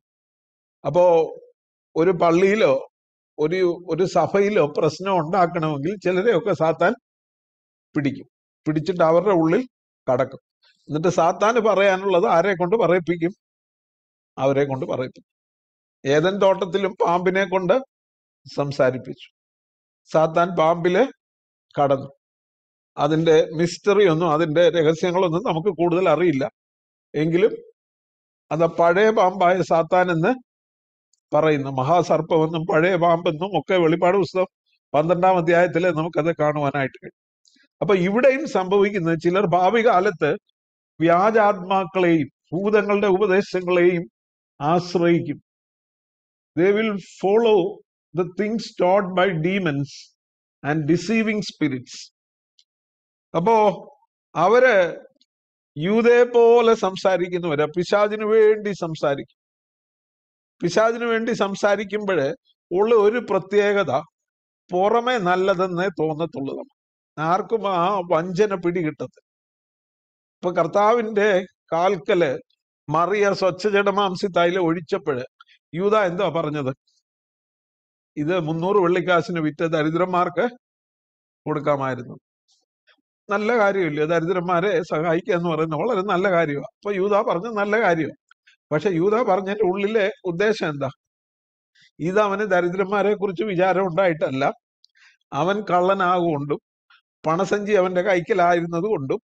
അപ്പോ ഒരു പള്ളിയിലോ ഒരു ഒരു സഭയിലോ പ്രശ്നം ഉണ്ടാക്കണമെങ്കിൽ ചിലരെയൊക്കെ സാത്താൻ പിടിക്കും പിടിച്ചിട്ട് അവരുടെ ഉള്ളിൽ കടക്കും എന്നിട്ട് സാത്താന് പറയാനുള്ളത് ആരെ കൊണ്ട് പറയിപ്പിക്കും അവരെ കൊണ്ട് പറയിപ്പിക്കും ഏതൻ തോട്ടത്തിലും പാമ്പിനെ കൊണ്ട് സംസാരിപ്പിച്ചു സാത്താൻ പാമ്പില് കടന്നു അതിന്റെ മിസ്റ്ററി ഒന്നും അതിന്റെ രഹസ്യങ്ങളൊന്നും നമുക്ക് കൂടുതൽ അറിയില്ല എങ്കിലും അത് പഴയ പാമ്പായ സാത്താൻ എന്ന് പറയുന്നു മഹാസർപ്പമെന്നും പഴയ പാമ്പെന്നും ഒക്കെ വെളിപ്പാട് പുസ്തകം പന്ത്രണ്ടാം അധ്യായത്തിൽ നമുക്കത് കാണുവാനായിട്ട് കഴിയും അപ്പൊ ഇവിടെയും സംഭവിക്കുന്നത് ചിലർ ഭാവി കാലത്ത് വ്യാജാത്മാക്കളെയും ഭൂതങ്ങളുടെ ഉപദേശങ്ങളെയും ആശ്രയിക്കും they will follow the things taught by demons and deceiving spirits അപ്പോ അവര് യൂതയെ പോലെ സംസാരിക്കുന്നവര് പിശാചിന് വേണ്ടി സംസാരിക്കും പിശാചിന് വേണ്ടി സംസാരിക്കുമ്പോൾ ഉള്ള ഒരു പ്രത്യേകത പുറമെ നല്ലതെന്നേ തോന്നത്തുള്ളതാണ് ആർക്കും ആ വഞ്ചന പിടികിട്ടത് ഇപ്പൊ കർത്താവിന്റെ കാൽക്കല് മറിയ സ്വച്ഛജടമാംസി തൈലം ഒഴിച്ചപ്പോൾ യൂത എന്തോ പറഞ്ഞത് ഇത് മുന്നൂറ് വെള്ളിക്കാശിന് വിറ്റ ദരിദ്രന്മാർക്ക് കൊടുക്കാമായിരുന്നു നല്ല കാര്യമില്ല ദരിദ്രന്മാരെ സഹായിക്കുക എന്ന് പറയുന്നത് വളരെ നല്ല കാര്യമാണ് അപ്പൊ യൂത പറഞ്ഞ നല്ല കാര്യമാണ് പക്ഷെ യൂത പറഞ്ഞതിന്റെ ഉള്ളിലെ ഉദ്ദേശം എന്താ ഇത് അവന് ദരിദ്രന്മാരെ കുറിച്ച് വിചാരം ഉണ്ടായിട്ടല്ല അവൻ കള്ളനാകൊണ്ടും പണസഞ്ചി അവന്റെ കൈക്കലായിരുന്നത് കൊണ്ടും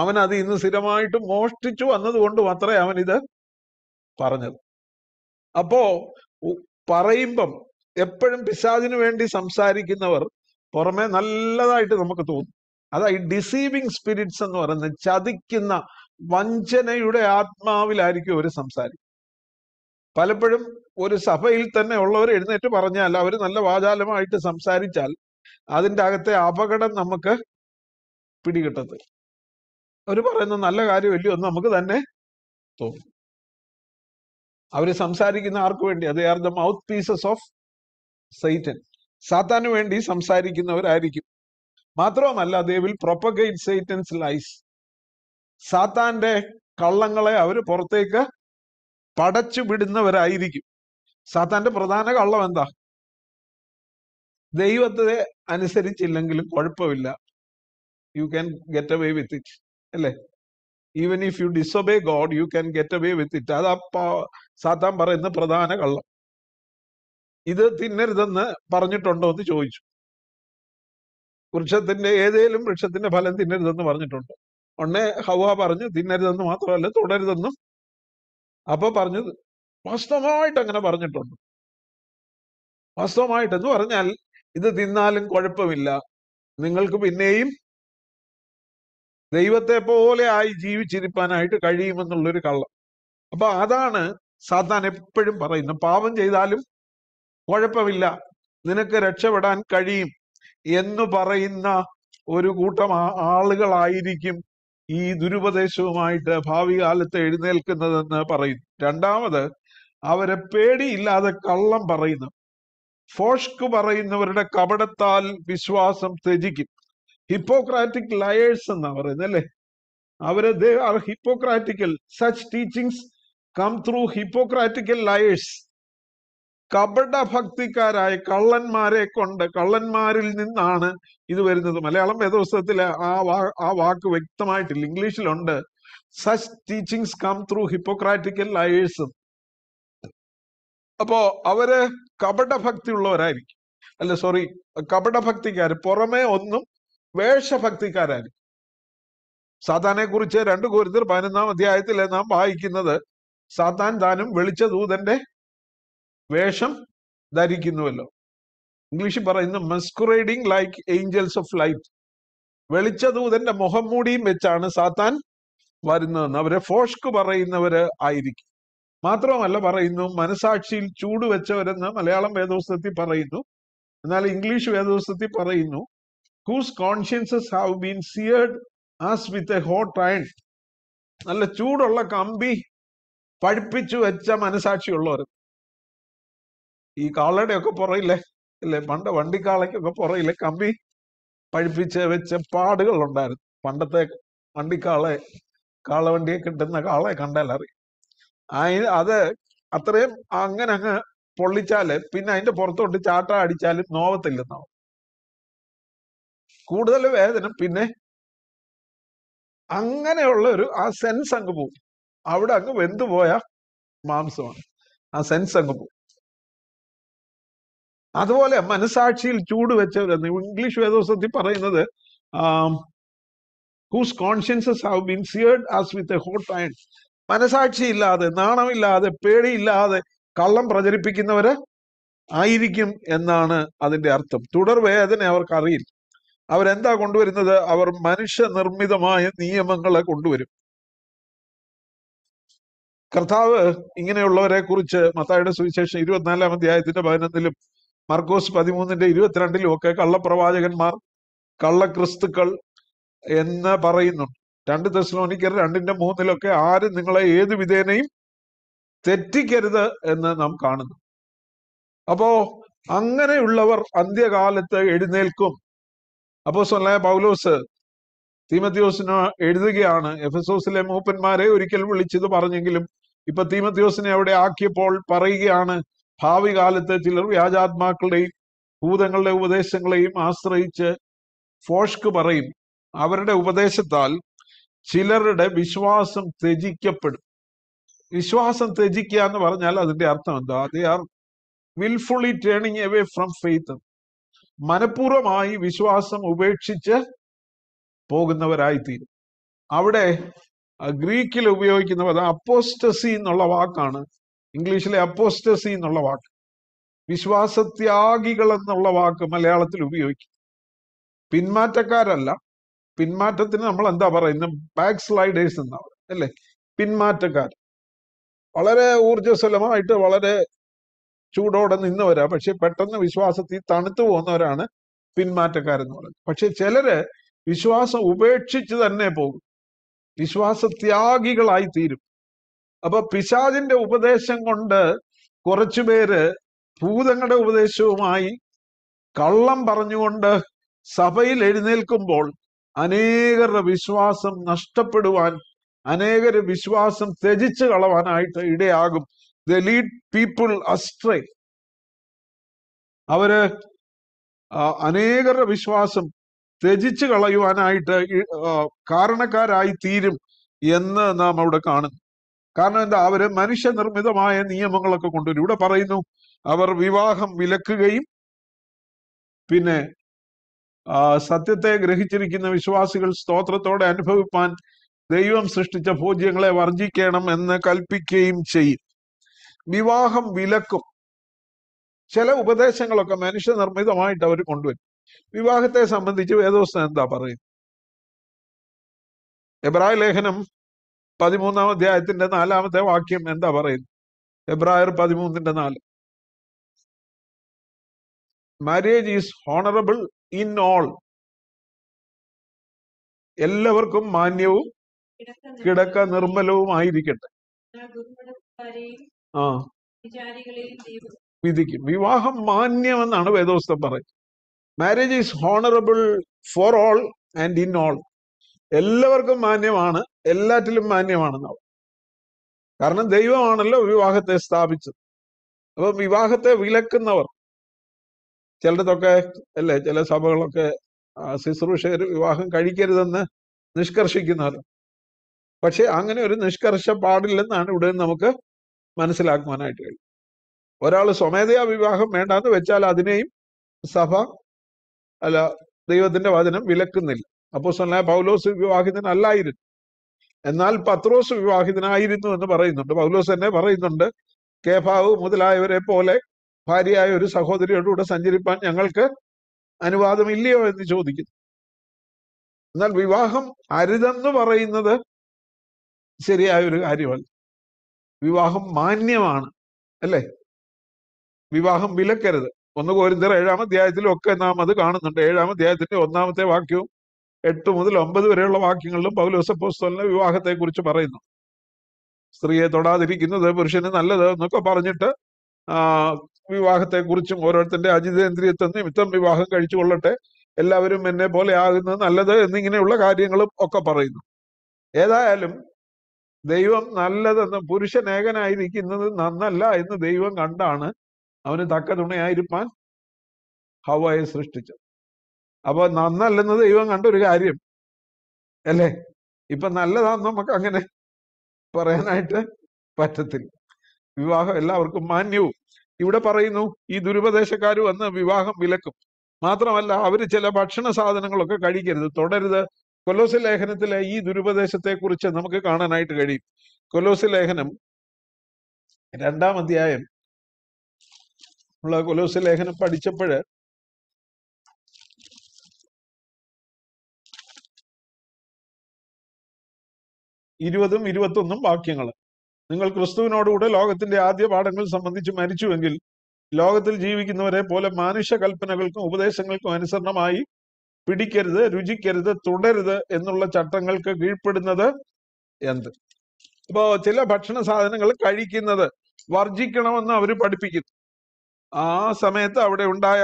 അവൻ അത് ഇന്ന് സ്ഥിരമായിട്ട് മോഷ്ടിച്ചു വന്നതുകൊണ്ടും അത്രേ അവൻ ഇത് പറഞ്ഞത് അപ്പോ പറയുമ്പം എപ്പോഴും പിശാദിനു വേണ്ടി സംസാരിക്കുന്നവർ പുറമെ നല്ലതായിട്ട് നമുക്ക് തോന്നും അതായത് ഡിസീവിങ് സ്പിരിറ്റ്സ് എന്ന് പറയുന്നത് ചതിക്കുന്ന വഞ്ചനയുടെ ആത്മാവിലായിരിക്കും അവർ സംസാരിക്കും പലപ്പോഴും ഒരു സഭയിൽ തന്നെ ഉള്ളവർ എഴുന്നേറ്റ് പറഞ്ഞാൽ അവർ നല്ല വാചാലമായിട്ട് സംസാരിച്ചാൽ അതിൻ്റെ അകത്തെ അപകടം നമുക്ക് പിടികിട്ടത് അവർ പറയുന്ന നല്ല കാര്യമില്ലയോ എന്ന് നമുക്ക് തന്നെ തോന്നും അവർ സംസാരിക്കുന്ന ആർക്ക് വേണ്ടി അത് are the mouthpieces of Satan സാത്താന് വേണ്ടി സംസാരിക്കുന്നവരായിരിക്കും മാത്രവുമല്ല they will propagate Satan's lies സാത്താന്റെ കള്ളങ്ങളെ അവർ പുറത്തേക്ക് പടച്ചു വിടുന്നവരായിരിക്കും സാത്താന്റെ പ്രധാന കള്ളം എന്താ ദൈവത്തെ അനുസരിച്ചില്ലെങ്കിലും കുഴപ്പമില്ല you can get away with it അല്ലേ even if you disobey God you can get away with it അതാ സാത്താൻ പറയുന്ന പ്രധാന കള്ളം ഇത് തിന്നരുതെന്ന് പറഞ്ഞിട്ടുണ്ടോ എന്ന് ചോദിച്ചു വൃക്ഷത്തിന്റെ ഏതേലും വൃക്ഷത്തിന്റെ ഫലം തിന്നരുതെന്ന് പറഞ്ഞിട്ടുണ്ട് ഒന്നേ ഹവ പറഞ്ഞു തിന്നരുതെന്ന് മാത്രമല്ല തുടരുതെന്നും അപ്പൊ പറഞ്ഞത് വാസ്തവമായിട്ട് അങ്ങനെ പറഞ്ഞിട്ടുണ്ട് വാസ്തവമായിട്ടെന്ന് പറഞ്ഞാൽ ഇത് തിന്നാലും കുഴപ്പമില്ല നിങ്ങൾക്ക് പിന്നെയും ദൈവത്തെ പോലെ ആയി ജീവിച്ചിരിപ്പാനായിട്ട് കഴിയുമെന്നുള്ളൊരു കള്ളം അപ്പൊ അതാണ് സാത്താൻ എപ്പോഴും പറയുന്നത് പാപം ചെയ്താലും കുഴപ്പമില്ല നിനക്ക് രക്ഷപ്പെടാൻ കഴിയും എന്ന് പറയുന്ന ഒരു കൂട്ടം ആളുകളായിരിക്കും ഈ ദുരുപദേശവുമായിട്ട് ഭാവി കാലത്ത് എഴുന്നേൽക്കുന്നതെന്ന് പറയുന്നു രണ്ടാമത് അവരെ പേടിയില്ലാതെ കള്ളം പറയുന്നു ഫോഷ്ക്ക് പറയുന്നവരുടെ കപടത്താൽ വിശ്വാസം ത്യജിക്കും ഹിപ്പോക്രാറ്റിക് ലയേഴ്സ് എന്നാ പറയുന്നത് അല്ലേ അവരെ they are hypocritical such teachings come through hypocritical liars ഭക്തിക്കാരായ കള്ളന്മാരെ കൊണ്ട് കള്ളന്മാരിൽ നിന്നാണ് ഇത് വരുന്നത് മലയാളം വേദപുസ്തകത്തിൽ ആ വാ ആ വാക്ക് വ്യക്തമായിട്ടില്ല ഇംഗ്ലീഷിലുണ്ട് such teachings come through hypocritical ലയേഴ്സും അപ്പോ അവര് കപടഭക്തി ഉള്ളവരായിരിക്കും അല്ല സോറി ഭക്തിക്കാർ പുറമേ ഒന്നും വേഷഭക്തിക്കാരായിരിക്കും സാത്താനെ കുറിച്ച് രണ്ടു കുരുത്തർ പതിനൊന്നാം അധ്യായത്തിൽ നാം വായിക്കുന്നത് സാത്താൻ താനും വെളിച്ച ദൂതന്റെ വേഷം ധരിക്കുന്നുവല്ലോ ഇംഗ്ലീഷിൽ പറയുന്നു masquerading like angels of light വെളിച്ചദൂതന്റെ മുഖം മൂടിയും വെച്ചാണ് സാത്താൻ വരുന്നതെന്ന് അവരെ ഫോഷ്ക്ക് പറയുന്നവര് ആയിരിക്കും മാത്രമല്ല പറയുന്നു മനസാക്ഷിയിൽ ചൂട് വെച്ചവരെന്ന് മലയാളം വേദോസ്തത്തിൽ പറയുന്നു എന്നാൽ ഇംഗ്ലീഷ് വേദോസ്തത്തിൽ പറയുന്നു whose consciences have been seared as with a hot iron നല്ല ചൂടുള്ള കമ്പി പഠിപ്പിച്ചു വെച്ച മനസാക്ഷിയുള്ളവർ ഈ കാളയുടെ ഒക്കെ പുറയില്ലേ അല്ലെ പണ്ട് വണ്ടിക്കാളയ്ക്കൊക്കെ പുറയില്ലേ കമ്പി പഴിപ്പിച്ച് വെച്ച പാടുകൾ ഉണ്ടായിരുന്നു പണ്ടത്തെ വണ്ടിക്കാളെ കാളവണ്ടിയെ കിട്ടുന്ന കാളെ കണ്ടാലറിയാം അതിന് അത് അത്രയും അങ്ങനെ അങ്ങ് പൊള്ളിച്ചാല് പിന്നെ അതിന്റെ പുറത്തോട്ട് ചാട്ട അടിച്ചാലും നോവത്തില്ലെന്നാവും കൂടുതൽ വേദന പിന്നെ അങ്ങനെയുള്ള ഒരു ആ സെൻസ് അങ്ങ് പോവും അവിടെ അങ്ങ് വെന്തുപോയ മാംസമാണ് ആ സെൻസ് അങ്ങ് പോവും അതുപോലെ മനസാക്ഷിയിൽ ചൂട് വെച്ചവരെന്ന് ഇംഗ്ലീഷ് വേദോസത്തിൽ പറയുന്നത് whose consciences have been seared as with a hot iron മനസാക്ഷി ഇല്ലാതെ നാണമില്ലാതെ പേടിയില്ലാതെ കള്ളം പ്രചരിപ്പിക്കുന്നവര് ആയിരിക്കും എന്നാണ് അതിന്റെ അർത്ഥം വേദന അവർക്ക് അറിയില്ല അവരെന്താ കൊണ്ടുവരുന്നത് അവർ മനുഷ്യ നിർമ്മിതമായ നിയമങ്ങളെ കൊണ്ടുവരും കർത്താവ് ഇങ്ങനെയുള്ളവരെ കുറിച്ച് മത്തായുടെ സുവിശേഷം ഇരുപത്തിനാലാം അധ്യായത്തിന്റെ പതിനൊന്നിലും മർക്കോസ് പതിമൂന്നിന്റെ ഇരുപത്തിരണ്ടിലും ഒക്കെ കള്ളപ്രവാചകന്മാർ കള്ളക്രിസ്തുക്കൾ എന്ന് പറയുന്നുണ്ട് രണ്ട് ദശലോണിക്കർ രണ്ടിന്റെ മൂന്നിലൊക്കെ ആരും നിങ്ങളെ ഏത് വിധേനയും തെറ്റിക്കരുത് എന്ന് നാം കാണുന്നു അപ്പോ അങ്ങനെയുള്ളവർ അന്ത്യകാലത്ത് എഴുന്നേൽക്കും അപ്പോ സ്വലായ പൗലോസ് തീമത്യോസിന് എഴുതുകയാണ് ഓസിലെ മൂപ്പന്മാരെ ഒരിക്കൽ വിളിച്ചത് പറഞ്ഞെങ്കിലും ഇപ്പൊ തീമത്യോസിനെ അവിടെ ആക്കിയപ്പോൾ പറയുകയാണ് ഭാവി കാലത്ത് ചിലർ വ്യാജാത്മാക്കളുടെയും ഭൂതങ്ങളുടെ ഉപദേശങ്ങളെയും ആശ്രയിച്ച് ഫോഷ്ക്ക് പറയും അവരുടെ ഉപദേശത്താൽ ചിലരുടെ വിശ്വാസം ത്യജിക്കപ്പെടും വിശ്വാസം ത്യജിക്കുക എന്ന് പറഞ്ഞാൽ അതിന്റെ അർത്ഥം എന്താ they are wilfully turning away from faith മനഃപൂർവമായി വിശ്വാസം ഉപേക്ഷിച്ച് പോകുന്നവരായിത്തീരും അവിടെ ഗ്രീക്കിൽ ഉപയോഗിക്കുന്ന പദം അപ്പോസ്റ്റസി എന്നുള്ള വാക്കാണ് ഇംഗ്ലീഷിലെ അപ്പോസ്റ്റസി എന്നുള്ള വാക്ക് വിശ്വാസത്യാഗികൾ എന്നുള്ള വാക്ക് മലയാളത്തിൽ ഉപയോഗിക്കും പിന്മാറ്റക്കാരല്ല പിന്മാറ്റത്തിന് നമ്മൾ എന്താ പറയുന്നത് ബാക്ക് സ്ലൈഡേഴ്സ് എന്നാ പറയുന്നത് അല്ലേ പിന്മാറ്റക്കാർ വളരെ ഊർജ്ജസ്വലമായിട്ട് വളരെ ചൂടോടെ നിന്നവരാ പക്ഷെ പെട്ടെന്ന് വിശ്വാസത്തിൽ തണുത്തു പോകുന്നവരാണ് പിന്മാറ്റക്കാരെന്ന് പറയുന്നത് പക്ഷെ ചിലര് വിശ്വാസം ഉപേക്ഷിച്ച് തന്നെ പോകും വിശ്വാസത്യാഗികളായി തീരും അപ്പൊ പിശാജിന്റെ ഉപദേശം കൊണ്ട് കുറച്ചുപേര് ഭൂതങ്ങളുടെ ഉപദേശവുമായി കള്ളം പറഞ്ഞുകൊണ്ട് സഭയിൽ എഴുന്നേൽക്കുമ്പോൾ അനേകരുടെ വിശ്വാസം നഷ്ടപ്പെടുവാൻ അനേകര് വിശ്വാസം ത്യജിച്ചു കളവാനായിട്ട് ഇടയാകും ദ ലീഡ് പീപ്പിൾ അസ്ട്രൈ അവര് അനേകരുടെ വിശ്വാസം ത്യജിച്ചു കളയുവാനായിട്ട് കാരണക്കാരായി തീരും എന്ന് നാം അവിടെ കാണുന്നു കാരണം എന്താ അവര് മനുഷ്യനിർമ്മിതമായ നിയമങ്ങളൊക്കെ കൊണ്ടുവരും ഇവിടെ പറയുന്നു അവർ വിവാഹം വിലക്കുകയും പിന്നെ സത്യത്തെ ഗ്രഹിച്ചിരിക്കുന്ന വിശ്വാസികൾ സ്തോത്രത്തോടെ അനുഭവിപ്പാൻ ദൈവം സൃഷ്ടിച്ച ഭോജ്യങ്ങളെ വർജിക്കണം എന്ന് കൽപ്പിക്കുകയും ചെയ്യും വിവാഹം വിലക്കും ചില ഉപദേശങ്ങളൊക്കെ മനുഷ്യ നിർമ്മിതമായിട്ട് അവർ കൊണ്ടുവരും വിവാഹത്തെ സംബന്ധിച്ച് വേദോസ്തം എന്താ പറയും എബ്രാഹിം ലേഖനം പതിമൂന്നാം അധ്യായത്തിന്റെ നാലാമത്തെ വാക്യം എന്താ പറയുന്നത് എബ്രായർ പതിമൂന്നിന്റെ നാല് marriage is honourable in all എല്ലാവർക്കും മാന്യവും കിടക്ക നിർമ്മലവുമായിരിക്കട്ടെ ആ വിധിക്കും വിവാഹം മാന്യമെന്നാണ് വേദോസ്തം പറയുന്നത് marriage is honourable for all and in all എല്ലാവർക്കും മാന്യമാണ് എല്ലാറ്റിലും മാന്യമാണെന്നാവും കാരണം ദൈവമാണല്ലോ വിവാഹത്തെ സ്ഥാപിച്ചത് അപ്പൊ വിവാഹത്തെ വിലക്കുന്നവർ ചിലടത്തൊക്കെ അല്ലേ ചില സഭകളൊക്കെ ശുശ്രൂഷകർ വിവാഹം കഴിക്കരുതെന്ന് നിഷ്കർഷിക്കുന്നവർ പക്ഷെ അങ്ങനെ ഒരു നിഷ്കർഷ പാടില്ലെന്നാണ് ഇവിടെ നമുക്ക് മനസ്സിലാക്കുവാനായിട്ട് കഴിയും ഒരാൾ സ്വമേധയാ വിവാഹം വേണ്ടാന്ന് വെച്ചാൽ അതിനെയും സഭ അല്ല ദൈവത്തിന്റെ വചനം വിലക്കുന്നില്ല അപ്പോ സ്വലായ പൗലോസ് വിവാഹിതനല്ലായിരുന്നു എന്നാൽ പത്രോസ് വിവാഹിതനായിരുന്നു എന്ന് പറയുന്നുണ്ട് പൗലോസ് തന്നെ പറയുന്നുണ്ട് കേഫാവ് മുതലായവരെ പോലെ ഭാര്യയായ ഒരു സഹോദരിയോട് കൂടെ സഞ്ചരിപ്പാൻ ഞങ്ങൾക്ക് അനുവാദമില്ലയോ എന്ന് ചോദിക്കുന്നു എന്നാൽ വിവാഹം അരുതെന്ന് പറയുന്നത് ശരിയായ ഒരു കാര്യമല്ല വിവാഹം മാന്യമാണ് അല്ലേ വിവാഹം വിലക്കരുത് ഒന്ന് കോരിന്തർ ഏഴാം അധ്യായത്തിലും ഒക്കെ നാം അത് കാണുന്നുണ്ട് ഏഴാം അധ്യായത്തിന്റെ ഒന്നാമത്തെ വാക്യവും എട്ട് മുതൽ ഒമ്പത് വരെയുള്ള വാക്യങ്ങളിലും പൗലോസപ്പോസ്തോലിന്റെ വിവാഹത്തെക്കുറിച്ച് പറയുന്നു സ്ത്രീയെ തൊടാതിരിക്കുന്നത് പുരുഷന് നല്ലത് എന്നൊക്കെ പറഞ്ഞിട്ട് വിവാഹത്തെക്കുറിച്ചും ഓരോരുത്തന്റെ അജിതേന്ദ്രിയത്വ നിമിത്തം വിവാഹം കഴിച്ചു കൊള്ളട്ടെ എല്ലാവരും എന്നെ പോലെ ആകുന്നത് നല്ലത് എന്നിങ്ങനെയുള്ള കാര്യങ്ങളും ഒക്കെ പറയുന്നു ഏതായാലും ദൈവം നല്ലതെന്ന് പുരുഷനേകനായിരിക്കുന്നത് നന്നല്ല എന്ന് ദൈവം കണ്ടാണ് അവന് തക്ക തുണയായിരിക്കാൻ ഹവയെ സൃഷ്ടിച്ചത് അപ്പൊ നന്നല്ലെന്ന് ദൈവം കണ്ടൊരു കാര്യം അല്ലേ ഇപ്പൊ നല്ലതാന്ന് നമുക്ക് അങ്ങനെ പറയാനായിട്ട് പറ്റത്തില്ല വിവാഹം എല്ലാവർക്കും മാന്യവും ഇവിടെ പറയുന്നു ഈ ദുരുപദേശക്കാർ വന്ന് വിവാഹം വിലക്കും മാത്രമല്ല അവർ ചില ഭക്ഷണ സാധനങ്ങളൊക്കെ കഴിക്കരുത് തുടരുത് കൊലോസ് ലേഖനത്തിലെ ഈ ദുരുപദേശത്തെ കുറിച്ച് നമുക്ക് കാണാനായിട്ട് കഴിയും കൊലോസ് ലേഖനം രണ്ടാം അധ്യായം ഉള്ള കൊലോസ് ലേഖനം പഠിച്ചപ്പോൾ ഇരുപതും ഇരുപത്തൊന്നും വാക്യങ്ങൾ നിങ്ങൾ ക്രിസ്തുവിനോടുകൂടെ ലോകത്തിന്റെ ആദ്യ പാഠങ്ങൾ സംബന്ധിച്ച് മരിച്ചുവെങ്കിൽ ലോകത്തിൽ ജീവിക്കുന്നവരെ പോലെ മാനുഷ്യ കൽപ്പനകൾക്കും ഉപദേശങ്ങൾക്കും അനുസരണമായി പിടിക്കരുത് രുചിക്കരുത് തുടരുത് എന്നുള്ള ചട്ടങ്ങൾക്ക് കീഴ്പ്പെടുന്നത് എന്ത് ഇപ്പോ ചില ഭക്ഷണ സാധനങ്ങൾ കഴിക്കുന്നത് വർജിക്കണമെന്ന് അവർ പഠിപ്പിക്കുന്നു ആ സമയത്ത് അവിടെ ഉണ്ടായ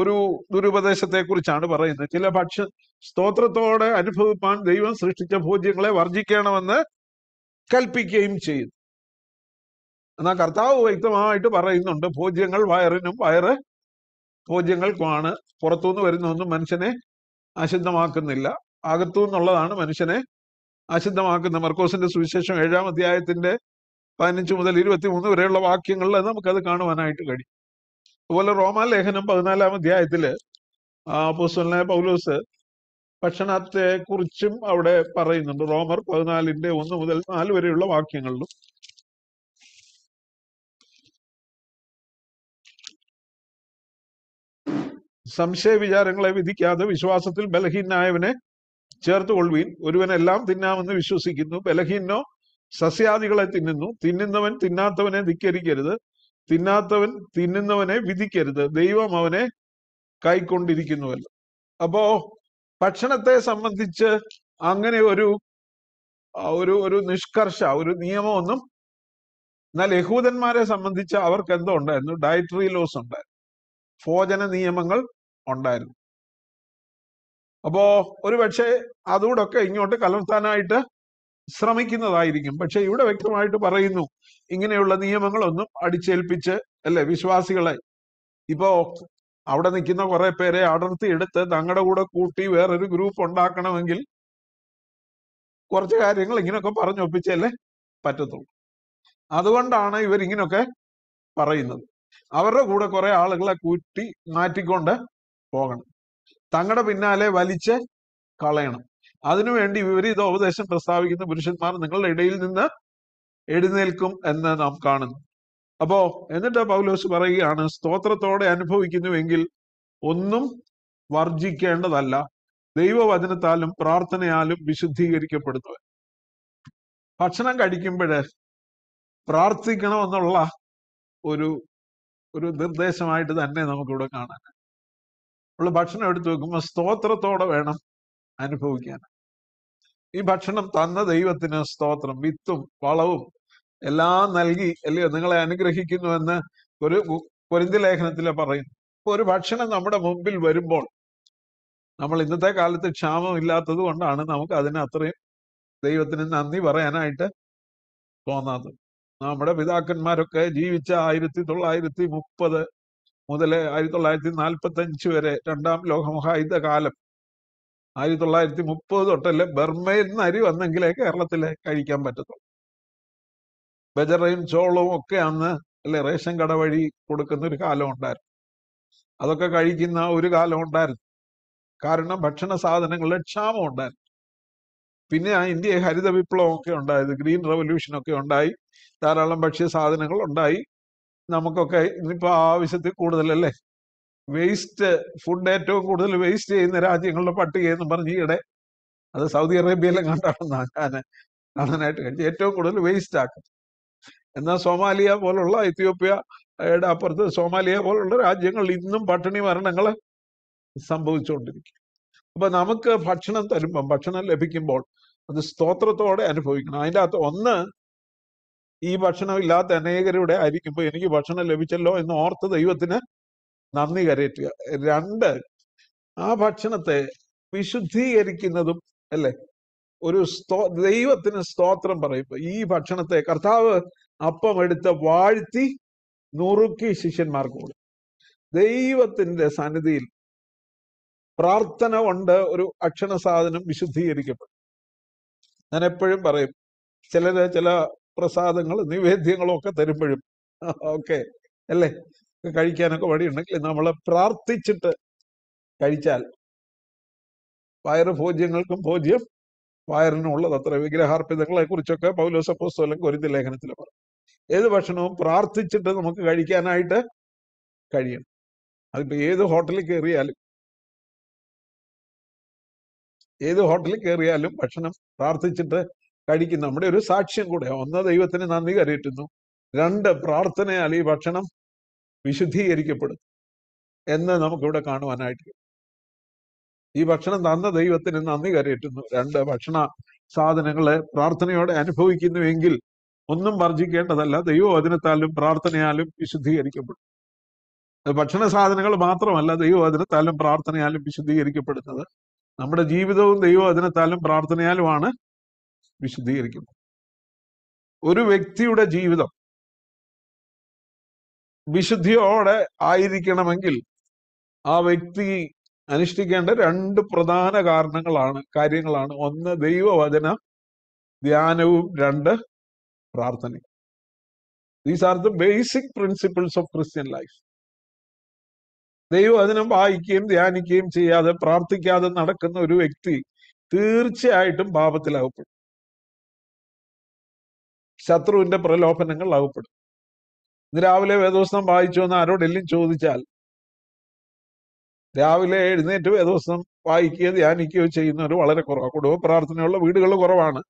ഒരു ദുരുപദേശത്തെ കുറിച്ചാണ് പറയുന്നത് ചില ഭക്ഷ്യ സ്തോത്രത്തോടെ അനുഭവിപ്പാൻ ദൈവം സൃഷ്ടിച്ച ഭോജ്യങ്ങളെ വർജിക്കണമെന്ന് കൽപ്പിക്കുകയും ചെയ്യുന്നു എന്നാൽ കർത്താവ് വ്യക്തമായിട്ട് പറയുന്നുണ്ട് ഭോജ്യങ്ങൾ വയറിനും വയറ് ഭോജ്യങ്ങൾക്കുമാണ് പുറത്തുനിന്ന് വരുന്നൊന്നും മനുഷ്യനെ അശുദ്ധമാക്കുന്നില്ല അകത്തു നിന്നുള്ളതാണ് മനുഷ്യനെ അശുദ്ധമാക്കുന്നത് മർക്കോസിന്റെ സുവിശേഷം ഏഴാം അധ്യായത്തിന്റെ പതിനഞ്ച് മുതൽ ഇരുപത്തി മൂന്ന് വരെയുള്ള വാക്യങ്ങളിൽ നമുക്കത് കാണുവാനായിട്ട് കഴിയും അതുപോലെ റോമാലേഖനം പതിനാലാം അധ്യായത്തില് പുസ്തകനായ പൗലോസ് ഭക്ഷണത്തെ കുറിച്ചും അവിടെ പറയുന്നുണ്ട് റോമർ പതിനാലിന്റെ ഒന്ന് മുതൽ നാല് വരെയുള്ള വാക്യങ്ങളിലും സംശയ വിചാരങ്ങളെ വിധിക്കാതെ വിശ്വാസത്തിൽ ബലഹീനായവനെ ചേർത്ത് കൊള്ളുവീൻ ഒരുവൻ തിന്നാമെന്ന് വിശ്വസിക്കുന്നു ബലഹീനോ സസ്യാദികളെ തിന്നുന്നു തിന്നുന്നവൻ തിന്നാത്തവനെ ധിക്കരിക്കരുത് തിന്നാത്തവൻ തിന്നുന്നവനെ വിധിക്കരുത് ദൈവം അവനെ കൈക്കൊണ്ടിരിക്കുന്നുവല്ലോ അപ്പോ ഭക്ഷണത്തെ സംബന്ധിച്ച് അങ്ങനെ ഒരു ഒരു ഒരു നിഷ്കർഷ ഒരു നിയമമൊന്നും എന്നാൽ യഹൂദന്മാരെ സംബന്ധിച്ച് അവർക്ക് എന്തോ ഉണ്ടായിരുന്നു ഡയറ്ററി ലോസ് ഉണ്ടായിരുന്നു ഭോജന നിയമങ്ങൾ ഉണ്ടായിരുന്നു അപ്പോ ഒരു പക്ഷേ അതുകൂടൊക്കെ ഇങ്ങോട്ട് കലർത്താനായിട്ട് ശ്രമിക്കുന്നതായിരിക്കും പക്ഷെ ഇവിടെ വ്യക്തമായിട്ട് പറയുന്നു ഇങ്ങനെയുള്ള നിയമങ്ങളൊന്നും അടിച്ചേൽപ്പിച്ച് അല്ലെ വിശ്വാസികളെ ഇപ്പോ അവിടെ നിൽക്കുന്ന കുറെ പേരെ അടർത്തി എടുത്ത് തങ്ങളുടെ കൂടെ കൂട്ടി വേറൊരു ഗ്രൂപ്പ് ഉണ്ടാക്കണമെങ്കിൽ കുറച്ച് കാര്യങ്ങൾ ഇങ്ങനെയൊക്കെ പറഞ്ഞൊപ്പിച്ചല്ലേ പറ്റത്തുള്ളൂ അതുകൊണ്ടാണ് ഇവർ പറയുന്നത് അവരുടെ കൂടെ കുറെ ആളുകളെ കൂട്ടി മാറ്റിക്കൊണ്ട് പോകണം തങ്ങളുടെ പിന്നാലെ വലിച്ച് കളയണം അതിനുവേണ്ടി വിപരീത ഉപദേശം പ്രസ്താവിക്കുന്ന പുരുഷന്മാർ നിങ്ങളുടെ ഇടയിൽ നിന്ന് എഴുന്നേൽക്കും എന്ന് നാം കാണുന്നു അപ്പോ എന്നിട്ട് പൗലോസ് പറയുകയാണ് സ്തോത്രത്തോടെ അനുഭവിക്കുന്നുവെങ്കിൽ ഒന്നും വർജിക്കേണ്ടതല്ല ദൈവവചനത്താലും പ്രാർത്ഥനയാലും വിശുദ്ധീകരിക്കപ്പെടുന്നു ഭക്ഷണം കഴിക്കുമ്പോൾ പ്രാർത്ഥിക്കണമെന്നുള്ള ഒരു ഒരു നിർദ്ദേശമായിട്ട് തന്നെ നമുക്കിവിടെ കാണാൻ നമ്മൾ ഭക്ഷണം എടുത്തു വെക്കുമ്പോൾ സ്തോത്രത്തോടെ വേണം അനുഭവിക്കാൻ ഈ ഭക്ഷണം തന്ന ദൈവത്തിന് സ്തോത്രം വിത്തും വളവും എല്ലാം നൽകി അല്ലയോ നിങ്ങളെ അനുഗ്രഹിക്കുന്നുവെന്ന് ഒരു പൊരിന്തി ലേഖനത്തിൽ പറയുന്നു ഇപ്പൊ ഒരു ഭക്ഷണം നമ്മുടെ മുമ്പിൽ വരുമ്പോൾ നമ്മൾ ഇന്നത്തെ കാലത്ത് ക്ഷാമം ഇല്ലാത്തത് കൊണ്ടാണ് നമുക്ക് അതിന് അത്രയും ദൈവത്തിന് നന്ദി പറയാനായിട്ട് തോന്നാത്തത് നമ്മുടെ പിതാക്കന്മാരൊക്കെ ജീവിച്ച ആയിരത്തി തൊള്ളായിരത്തി മുപ്പത് മുതൽ ആയിരത്തി തൊള്ളായിരത്തി നാൽപ്പത്തി അഞ്ച് വരെ രണ്ടാം ലോകമഹായുദ്ധ കാലം ആയിരത്തി തൊള്ളായിരത്തി മുപ്പത് തൊട്ടല്ലേ ബർമയിൽ നിന്ന് അരി വന്നെങ്കിലേ കേരളത്തിൽ കഴിക്കാൻ പറ്റത്തുള്ളൂ ബജറയും ചോളവും ഒക്കെ അന്ന് അല്ലെ റേഷൻ കട വഴി കൊടുക്കുന്ന ഒരു കാലം ഉണ്ടായിരുന്നു അതൊക്കെ കഴിക്കുന്ന ഒരു കാലം ഉണ്ടായിരുന്നു കാരണം ഭക്ഷണ സാധനങ്ങളുടെ ക്ഷാമം ഉണ്ടായിരുന്നു പിന്നെ ആ ഇന്ത്യ ഹരിത വിപ്ലവം ഒക്കെ ഉണ്ടായത് ഗ്രീൻ റവല്യൂഷൻ ഒക്കെ ഉണ്ടായി ധാരാളം ഭക്ഷ്യ സാധനങ്ങൾ ഉണ്ടായി നമുക്കൊക്കെ ഇന്നിപ്പോ ആവശ്യത്തിൽ കൂടുതലല്ലേ വേസ്റ്റ് ഫുഡ് ഏറ്റവും കൂടുതൽ വേസ്റ്റ് ചെയ്യുന്ന രാജ്യങ്ങളുടെ പട്ടിക എന്ന് പറഞ്ഞ് ഈയിടെ അത് സൗദി അറേബ്യയിലും കണ്ടാണെന്ന് ഞാൻ കാണാനായിട്ട് കഴിച്ചത് ഏറ്റവും കൂടുതൽ വേസ്റ്റ് ആക്കും എന്നാൽ സോമാലിയ പോലുള്ള എത്യോപ്യയുടെ അപ്പുറത്ത് സോമാലിയ പോലുള്ള രാജ്യങ്ങൾ ഇന്നും പട്ടിണി മരണങ്ങൾ സംഭവിച്ചുകൊണ്ടിരിക്കും അപ്പൊ നമുക്ക് ഭക്ഷണം തരുമ്പം ഭക്ഷണം ലഭിക്കുമ്പോൾ അത് സ്തോത്രത്തോടെ അനുഭവിക്കണം അതിൻ്റെ അകത്ത് ഒന്ന് ഈ ഭക്ഷണം ഇല്ലാത്ത അനേകരുടെ ആയിരിക്കുമ്പോൾ എനിക്ക് ഭക്ഷണം ലഭിച്ചല്ലോ എന്ന് ഓർത്ത് ദൈവത്തിന് നന്ദി കരയറ്റുക രണ്ട് ആ ഭക്ഷണത്തെ വിശുദ്ധീകരിക്കുന്നതും അല്ലെ ഒരു സ്തോ ദൈവത്തിന് സ്തോത്രം പറയും ഈ ഭക്ഷണത്തെ കർത്താവ് അപ്പം എടുത്ത് വാഴ്ത്തി നുറുക്കി ശിഷ്യന്മാർക്ക് കൊടുക്കും ദൈവത്തിന്റെ സന്നിധിയിൽ പ്രാർത്ഥന കൊണ്ട് ഒരു ഭക്ഷണ സാധനം വിശുദ്ധീകരിക്കപ്പെടും ഞാൻ എപ്പോഴും പറയും ചില ചില പ്രസാദങ്ങൾ നിവേദ്യങ്ങളും ഒക്കെ തരുമ്പോഴും ഓക്കെ അല്ലേ കഴിക്കാനൊക്കെ വഴിയുണ്ടെങ്കിൽ നമ്മൾ പ്രാർത്ഥിച്ചിട്ട് കഴിച്ചാൽ വയറ് ഭോജ്യങ്ങൾക്കും ഭോജ്യം വയറിനുള്ളത് അത്ര വിഗ്രഹാർപ്പിതങ്ങളെ കുറിച്ചൊക്കെ പൗലോസപ്പോസ്തോലം കൊരിന്ത ലേഖനത്തിൽ പറയും ഏത് ഭക്ഷണവും പ്രാർത്ഥിച്ചിട്ട് നമുക്ക് കഴിക്കാനായിട്ട് കഴിയണം അതിപ്പോ ഏത് ഹോട്ടലിൽ കയറിയാലും ഏത് ഹോട്ടലിൽ കയറിയാലും ഭക്ഷണം പ്രാർത്ഥിച്ചിട്ട് കഴിക്കും നമ്മുടെ ഒരു സാക്ഷ്യം കൂടെ ഒന്ന് ദൈവത്തിന് നന്ദി കരയിട്ടുന്നു രണ്ട് പ്രാർത്ഥനയാൽ ഈ ഭക്ഷണം വിശുദ്ധീകരിക്കപ്പെടും എന്ന് നമുക്കിവിടെ കാണുവാനായിട്ട് ഈ ഭക്ഷണം തന്ന ദൈവത്തിന് നന്ദി കരയറ്റുന്നു രണ്ട് ഭക്ഷണ സാധനങ്ങളെ പ്രാർത്ഥനയോടെ അനുഭവിക്കുന്നുവെങ്കിൽ ഒന്നും വർജിക്കേണ്ടതല്ല ദൈവവചനത്താലും പ്രാർത്ഥനയാലും വിശുദ്ധീകരിക്കപ്പെടും ഭക്ഷണ സാധനങ്ങൾ മാത്രമല്ല ദൈവവചനത്താലും പ്രാർത്ഥനയാലും വിശുദ്ധീകരിക്കപ്പെടുന്നത് നമ്മുടെ ജീവിതവും ദൈവവചനത്താലും പ്രാർത്ഥനയാലുമാണ് വിശുദ്ധീകരിക്കുന്നത് ഒരു വ്യക്തിയുടെ ജീവിതം വിശുദ്ധിയോടെ ആയിരിക്കണമെങ്കിൽ ആ വ്യക്തി അനുഷ്ഠിക്കേണ്ട രണ്ട് പ്രധാന കാരണങ്ങളാണ് കാര്യങ്ങളാണ് ഒന്ന് ദൈവവചന ധ്യാനവും രണ്ട് പ്രാർത്ഥനയും these are the basic principles of Christian life ദൈവവചനം വായിക്കുകയും ധ്യാനിക്കുകയും ചെയ്യാതെ പ്രാർത്ഥിക്കാതെ നടക്കുന്ന ഒരു വ്യക്തി തീർച്ചയായിട്ടും പാപത്തിലകപ്പെടും ശത്രുവിന്റെ പ്രലോഭനങ്ങൾ അകപ്പെടും ഇന്ന് രാവിലെ വേദോസ്തം വായിച്ചു എന്ന് ആരോടെല്ലാം ചോദിച്ചാൽ രാവിലെ എഴുന്നേറ്റ് വേദോസ്തം വായിക്കുകയോ ധ്യാനിക്കുകയോ ചെയ്യുന്നവർ വളരെ കുറവാണ് കുടുംബ പ്രാർത്ഥനയുള്ള വീടുകൾ കുറവാണ്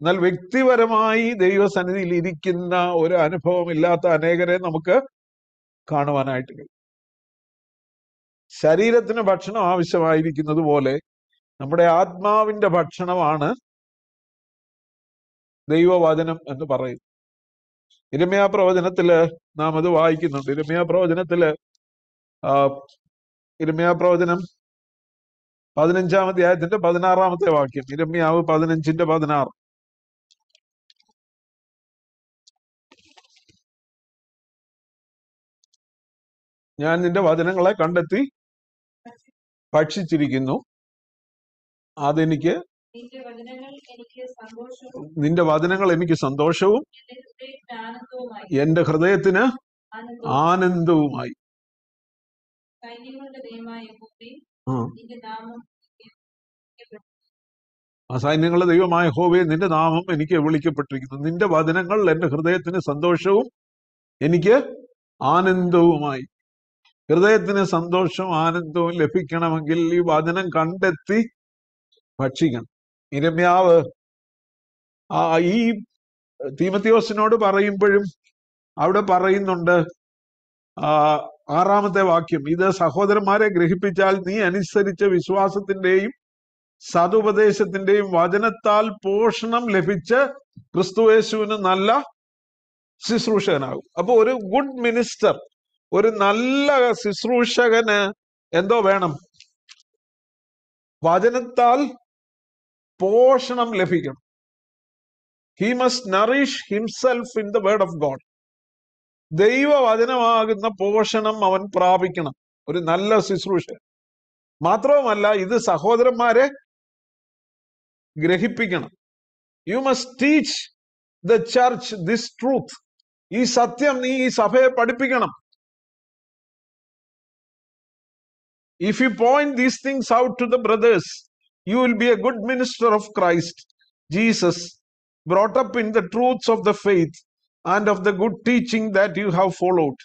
എന്നാൽ വ്യക്തിപരമായി ദൈവസന്നിധിയിൽ ഇരിക്കുന്ന ഒരു അനുഭവം ഇല്ലാത്ത അനേകരെ നമുക്ക് കാണുവാനായിട്ട് കഴിയും ശരീരത്തിന് ഭക്ഷണം ആവശ്യമായിരിക്കുന്നത് പോലെ നമ്മുടെ ആത്മാവിന്റെ ഭക്ഷണമാണ് ദൈവവചനം എന്ന് പറയും ഇരമ്യാ പ്രവചനത്തില് നാം അത് വായിക്കുന്നുണ്ട് ഇരമ്യാ പ്രവചനത്തില് ആ ഇരമ്യാ പ്രവചനം പതിനഞ്ചാമത്തെ അധ്യായത്തിന്റെ പതിനാറാമത്തെ വാക്യം ഇരമ്യാവ് പതിനഞ്ചിന്റെ പതിനാറ് ഞാൻ നിന്റെ വചനങ്ങളെ കണ്ടെത്തി ഭക്ഷിച്ചിരിക്കുന്നു അതെനിക്ക് നിന്റെ വചനങ്ങൾ എനിക്ക് സന്തോഷവും എന്റെ ഹൃദയത്തിന് ആനന്ദവുമായി ആ സൈന്യങ്ങളുടെ ദൈവമായ ഹോവേ നിന്റെ നാമം എനിക്ക് വിളിക്കപ്പെട്ടിരിക്കുന്നു നിന്റെ വചനങ്ങൾ എന്റെ ഹൃദയത്തിന് സന്തോഷവും എനിക്ക് ആനന്ദവുമായി ഹൃദയത്തിന് സന്തോഷവും ആനന്ദവും ലഭിക്കണമെങ്കിൽ ഈ വചനം കണ്ടെത്തി ഭക്ഷിക്കണം ഇരമ്യാവ് ആ ഈ തീമത്തിയോസിനോട് പറയുമ്പോഴും അവിടെ പറയുന്നുണ്ട് ആറാമത്തെ വാക്യം ഇത് സഹോദരന്മാരെ ഗ്രഹിപ്പിച്ചാൽ നീ അനുസരിച്ച വിശ്വാസത്തിന്റെയും സതുപദേശത്തിന്റെയും വചനത്താൽ പോഷണം ലഭിച്ച് ക്രിസ്തുവേശുവിന് നല്ല ശുശ്രൂഷകനാകും അപ്പൊ ഒരു ഗുഡ് മിനിസ്റ്റർ ഒരു നല്ല ശുശ്രൂഷകന് എന്തോ വേണം വചനത്താൽ പോഷണം ലഭിക്കണം he must nourish himself in the word of God ദൈവവചനമാകുന്ന പോഷണം അവൻ പ്രാപിക്കണം ഒരു നല്ല ശുശ്രൂഷ മാത്രവുമല്ല ഇത് സഹോദരന്മാരെ ഗ്രഹിപ്പിക്കണം you must teach the church this truth ഈ സത്യം നീ ഈ സഭയെ പഠിപ്പിക്കണം if you point these things out to the brothers you will be a good minister of Christ Jesus brought up in the truths of the faith and of the good teaching that you have followed.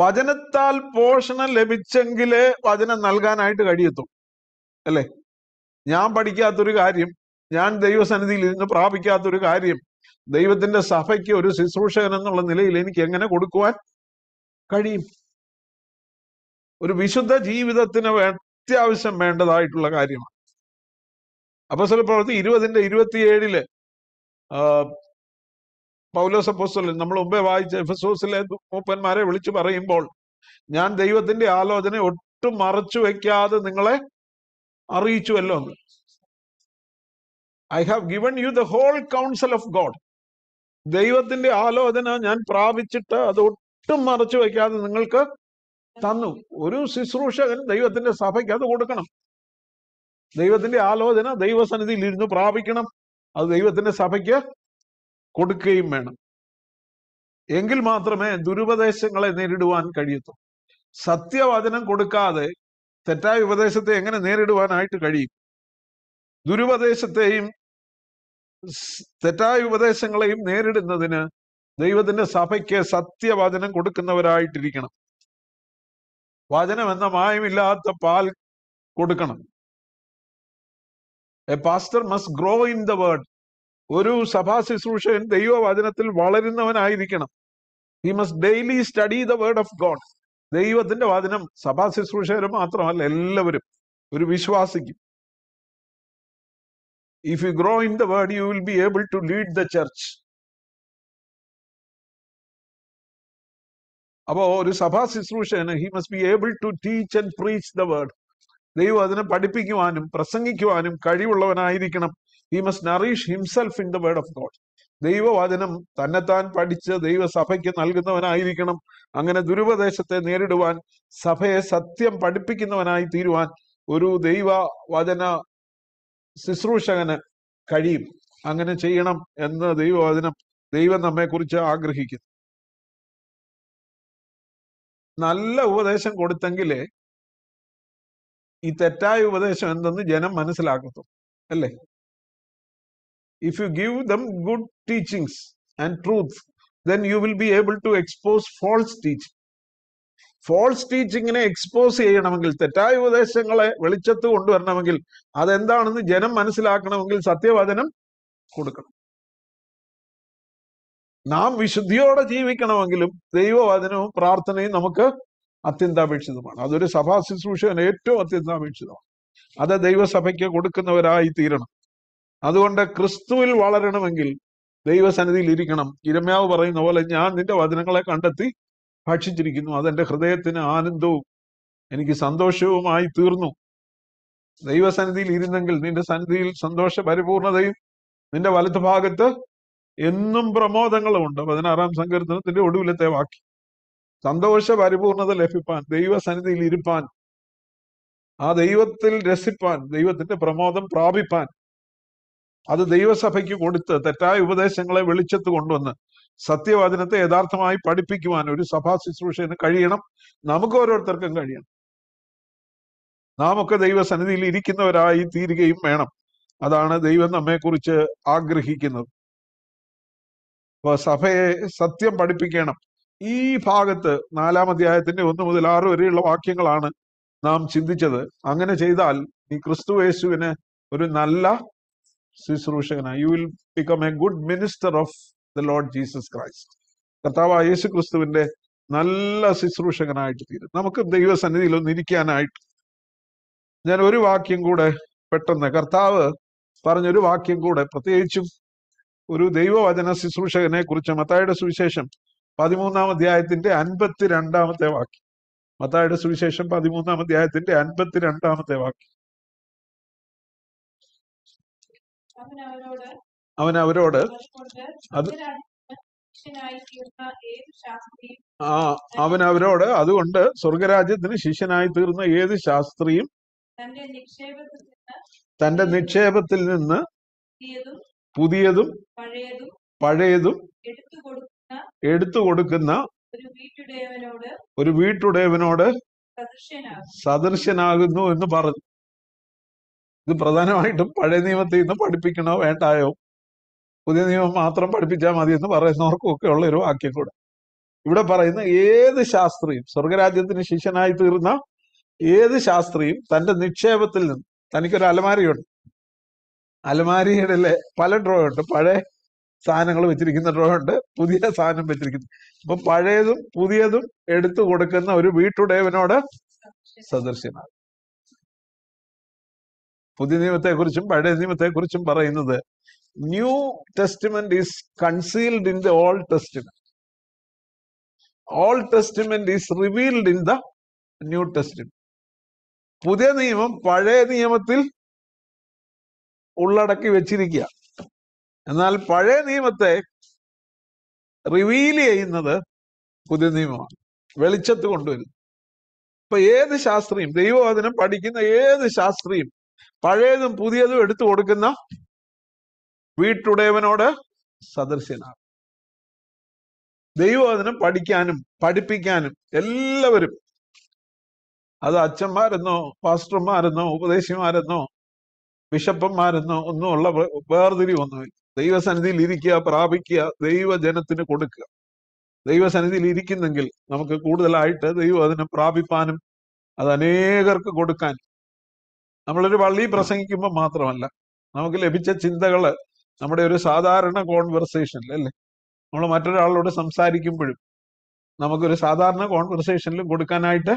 വചനത്താൽ പോഷണം ലഭിച്ചെങ്കിലേ വചനം നൽകാനായിട്ട് കഴിയത്തു അല്ലേ ഞാൻ പഠിക്കാത്തൊരു കാര്യം ഞാൻ ദൈവസന്നിധിയിൽ ഇരുന്ന് പ്രാപിക്കാത്തൊരു കാര്യം ദൈവത്തിന്റെ സഭയ്ക്ക് ഒരു ശുശ്രൂഷകൻ എന്നുള്ള നിലയിൽ എനിക്ക് എങ്ങനെ കൊടുക്കുവാൻ കഴിയും ഒരു വിശുദ്ധ ജീവിതത്തിന് അത്യാവശ്യം വേണ്ടതായിട്ടുള്ള കാര്യമാണ് അപ്പൊ ചില പ്രവൃത്തി ഇരുപതിന്റെ ഇരുപത്തിയേഴില് പൗലോസ് അപ്പോസ്തലൻ നമ്മൾ മുമ്പേ വായിച്ച എഫസോസിലെ മൂപ്പന്മാരെ വിളിച്ചു പറയുമ്പോൾ ഞാൻ ദൈവത്തിന്റെ ആലോചന ഒട്ടും മറച്ചു വെക്കാതെ നിങ്ങളെ അറിയിച്ചുവല്ലോ എന്ന് I have given you the whole counsel of God ദൈവത്തിന്റെ ആലോചന ഞാൻ പ്രാപിച്ചിട്ട് അത് ഒട്ടും മറച്ചു വെക്കാതെ നിങ്ങൾക്ക് തന്നു ഒരു ശുശ്രൂഷകൻ ദൈവത്തിന്റെ സഭയ്ക്ക് അത് കൊടുക്കണം ദൈവത്തിന്റെ ആലോചന ദൈവസന്നിധിയിൽ ഇരുന്ന് പ്രാപിക്കണം അത് ദൈവത്തിന്റെ സഭയ്ക്ക് കൊടുക്കുകയും വേണം എങ്കിൽ മാത്രമേ ദുരുപദേശങ്ങളെ നേരിടുവാൻ കഴിയത്തു സത്യവചനം കൊടുക്കാതെ തെറ്റായ ഉപദേശത്തെ എങ്ങനെ നേരിടുവാനായിട്ട് കഴിയും ദുരുപദേശത്തെയും തെറ്റായ ഉപദേശങ്ങളെയും നേരിടുന്നതിന് ദൈവത്തിന്റെ സഭയ്ക്ക് സത്യവചനം കൊടുക്കുന്നവരായിട്ടിരിക്കണം വചനം എന്ന മായമില്ലാത്ത പാൽ കൊടുക്കണം a pastor must grow in the word ഒരു സഭാ ശുശ്രൂഷകൻ ദൈവവചനത്തിൽ വളരുന്നവനായിരിക്കണം he must daily study the word of God ദൈവത്തിന്റെ വചനം സഭാ ശുശ്രൂഷകർ മാത്രമല്ല എല്ലാവരും ഒരു വിശ്വാസിക്കും if you grow in the word you will be able to lead the church അപ്പോ ഒരു സഭാ ശുശ്രൂഷകന് he must be able to teach and preach the word ദൈവം അതിനെ പഠിപ്പിക്കുവാനും പ്രസംഗിക്കുവാനും കഴിവുള്ളവനായിരിക്കണം he must nourish himself in the word of God ദൈവവചനം തന്നെത്താൻ പഠിച്ച് ദൈവസഭയ്ക്ക് നൽകുന്നവനായിരിക്കണം അങ്ങനെ ദുരുപദേശത്തെ നേരിടുവാൻ സഭയെ സത്യം പഠിപ്പിക്കുന്നവനായി തീരുവാൻ ഒരു ദൈവ വചന ശുശ്രൂഷകന് കഴിയും അങ്ങനെ ചെയ്യണം എന്ന് ദൈവവചനം ദൈവം നമ്മെക്കുറിച്ച് ആഗ്രഹിക്കുന്നു നല്ല ഉപദേശം കൊടുത്തെങ്കിലേ ഈ തെറ്റായ ഉപദേശം എന്തെന്ന് ജനം മനസ്സിലാക്കത്തു അല്ലേ if you give them good teachings and truth then you will be able to expose false teaching false ടീച്ചിങ്ങിനെ എക്സ്പോസ് ചെയ്യണമെങ്കിൽ തെറ്റായ ഉപദേശങ്ങളെ വെളിച്ചത്ത് കൊണ്ടുവരണമെങ്കിൽ അതെന്താണെന്ന് ജനം മനസ്സിലാക്കണമെങ്കിൽ സത്യവചനം കൊടുക്കണം നാം വിശുദ്ധിയോടെ ജീവിക്കണമെങ്കിലും ദൈവവചനവും പ്രാർത്ഥനയും നമുക്ക് അത്യന്താപേക്ഷിതമാണ് അതൊരു സഭാ ശുശ്രൂഷൻ ഏറ്റവും അത്യന്താപേക്ഷിതമാണ് അത് ദൈവസഭയ്ക്ക് കൊടുക്കുന്നവരായി തീരണം അതുകൊണ്ട് ക്രിസ്തുവിൽ വളരണമെങ്കിൽ ദൈവസന്നിധിയിൽ ഇരിക്കണം ഇരമ്യാവ് പറയുന്ന പോലെ ഞാൻ നിന്റെ വചനങ്ങളെ കണ്ടെത്തി ഭക്ഷിച്ചിരിക്കുന്നു അതെന്റെ ഹൃദയത്തിന് ആനന്ദവും എനിക്ക് സന്തോഷവുമായി തീർന്നു ദൈവസന്നിധിയിൽ ഇരുന്നെങ്കിൽ നിന്റെ സന്നിധിയിൽ സന്തോഷ പരിപൂർണതയും നിന്റെ ഭാഗത്ത് എന്നും പ്രമോദങ്ങളും ഉണ്ട് പതിനാറാം സങ്കീർത്തനത്തിന്റെ ഒടുവിലത്തെ വാക്യം സന്തോഷ പരിപൂർണത ലഭിപ്പാൻ ദൈവസന്നിധിയിൽ ഇരുപ്പാൻ ആ ദൈവത്തിൽ രസിപ്പാൻ ദൈവത്തിന്റെ പ്രമോദം പ്രാപിപ്പാൻ അത് ദൈവസഭയ്ക്ക് കൊടുത്ത് തെറ്റായ ഉപദേശങ്ങളെ വെളിച്ചത്ത് കൊണ്ടുവന്ന് സത്യവചനത്തെ യഥാർത്ഥമായി പഠിപ്പിക്കുവാൻ ഒരു സഭാ ശുശ്രൂഷന് കഴിയണം നമുക്ക് ഓരോരുത്തർക്കും കഴിയണം നാം ഒക്കെ ദൈവസന്നിധിയിൽ ഇരിക്കുന്നവരായി തീരുകയും വേണം അതാണ് ദൈവം നമ്മെക്കുറിച്ച് ആഗ്രഹിക്കുന്നത് അപ്പൊ സഭയെ സത്യം പഠിപ്പിക്കണം ഈ ഭാഗത്ത് നാലാം അധ്യായത്തിന്റെ ഒന്ന് മുതൽ ആറ് വരെയുള്ള വാക്യങ്ങളാണ് നാം ചിന്തിച്ചത് അങ്ങനെ ചെയ്താൽ ഈ ക്രിസ്തു യേശുവിന് ഒരു നല്ല ശുശ്രൂഷകനായി you will become a good minister of the Lord Jesus Christ കർത്താവ് യേശു ക്രിസ്തുവിന്റെ നല്ല ശുശ്രൂഷകനായിട്ട് തീരും നമുക്ക് ദൈവസന്നിധിയിൽ ഒന്ന് ഇരിക്കാനായിട്ട് ഞാൻ ഒരു വാക്യം കൂടെ പെട്ടെന്ന് കർത്താവ് പറഞ്ഞൊരു വാക്യം കൂടെ പ്രത്യേകിച്ചും ഒരു ദൈവവചന ശുശ്രൂഷകനെ കുറിച്ച് മത്തായുടെ സുവിശേഷം പതിമൂന്നാം അധ്യായത്തിന്റെ അൻപത്തിരണ്ടാമത്തെ വാക്യം മത്തായുടെ സുവിശേഷം പതിമൂന്നാം അധ്യായത്തിന്റെ അൻപത്തിരണ്ടാമത്തെ വാക്യം അവൻ അവരോട് അത് ആ അവൻ അവരോട് അതുകൊണ്ട് സ്വർഗരാജ്യത്തിന് ശിഷ്യനായി തീർന്ന ഏത് ശാസ്ത്രിയും തന്റെ നിക്ഷേപത്തിൽ നിന്ന് പുതിയതും പഴയതും എടുത്തു കൊടുക്കുന്ന ഒരു വീട്ടുടയവനോട് സദൃശ്യനാകുന്നു എന്ന് പറഞ്ഞു ഇത് പ്രധാനമായിട്ടും പഴയ നിയമത്തിൽ നിന്ന് പഠിപ്പിക്കണോ വേണ്ടായോ പുതിയ നിയമം മാത്രം പഠിപ്പിച്ചാൽ മതി എന്ന് പറയുന്നവർക്കൊക്കെ ഉള്ള ഒരു വാക്യം കൂടെ ഇവിടെ പറയുന്ന ഏത് ശാസ്ത്രിയും സ്വർഗരാജ്യത്തിന് ശിഷ്യനായി തീർന്ന ഏത് ശാസ്ത്രിയും തന്റെ നിക്ഷേപത്തിൽ നിന്ന് തനിക്കൊരു അലമാരിയുണ്ട് അലമാരിയുടെ പല ഡ്രോയുണ്ട് പഴയ സാധനങ്ങൾ വെച്ചിരിക്കുന്ന ഉണ്ട് പുതിയ സാധനം വെച്ചിരിക്കുന്നു അപ്പൊ പഴയതും പുതിയതും എടുത്തു കൊടുക്കുന്ന ഒരു വീട്ടുടേവനോട് സദൃശ്യനാണ് പുതിയ നിയമത്തെക്കുറിച്ചും പഴയ നിയമത്തെക്കുറിച്ചും പറയുന്നത് New Testament is concealed in the Old Testament Old Testament is revealed in the New Testament പുതിയ നിയമം പഴയ നിയമത്തിൽ ഉള്ളടക്കി വെച്ചിരിക്കുക എന്നാൽ പഴയ നിയമത്തെ റിവീൽ ചെയ്യുന്നത് പുതിയ നിയമമാണ് വെളിച്ചത്ത് കൊണ്ടുവരുന്നു ഇപ്പൊ ഏത് ശാസ്ത്രീയം ദൈവവചനം പഠിക്കുന്ന ഏത് ശാസ്ത്രീയം പഴയതും പുതിയതും എടുത്തു കൊടുക്കുന്ന വീട്ടുടയവനോട് സദൃശ്യനാണ് ദൈവവചനം പഠിക്കാനും പഠിപ്പിക്കാനും എല്ലാവരും അത് അച്ഛന്മാരെന്നോ പാസ്റ്റർമാരെന്നോ ഉപദേശിമാരെന്നോ ബിഷപ്പന്മാരെന്നോ ഒന്നും ഉള്ള ഒന്നുമില്ല ദൈവസന്നിധിയിൽ ഇരിക്കുക പ്രാപിക്കുക ദൈവജനത്തിന് കൊടുക്കുക ദൈവസന്നിധിയിൽ ഇരിക്കുന്നെങ്കിൽ നമുക്ക് കൂടുതലായിട്ട് ദൈവം അതിനെ പ്രാപിപ്പാനും അത് അനേകർക്ക് കൊടുക്കാൻ നമ്മളൊരു പള്ളി പ്രസംഗിക്കുമ്പോൾ മാത്രമല്ല നമുക്ക് ലഭിച്ച ചിന്തകള് നമ്മുടെ ഒരു സാധാരണ കോൺവെർസേഷനിൽ അല്ലേ നമ്മൾ മറ്റൊരാളോട് സംസാരിക്കുമ്പോഴും നമുക്കൊരു സാധാരണ കോൺവെർസേഷനിലും കൊടുക്കാനായിട്ട്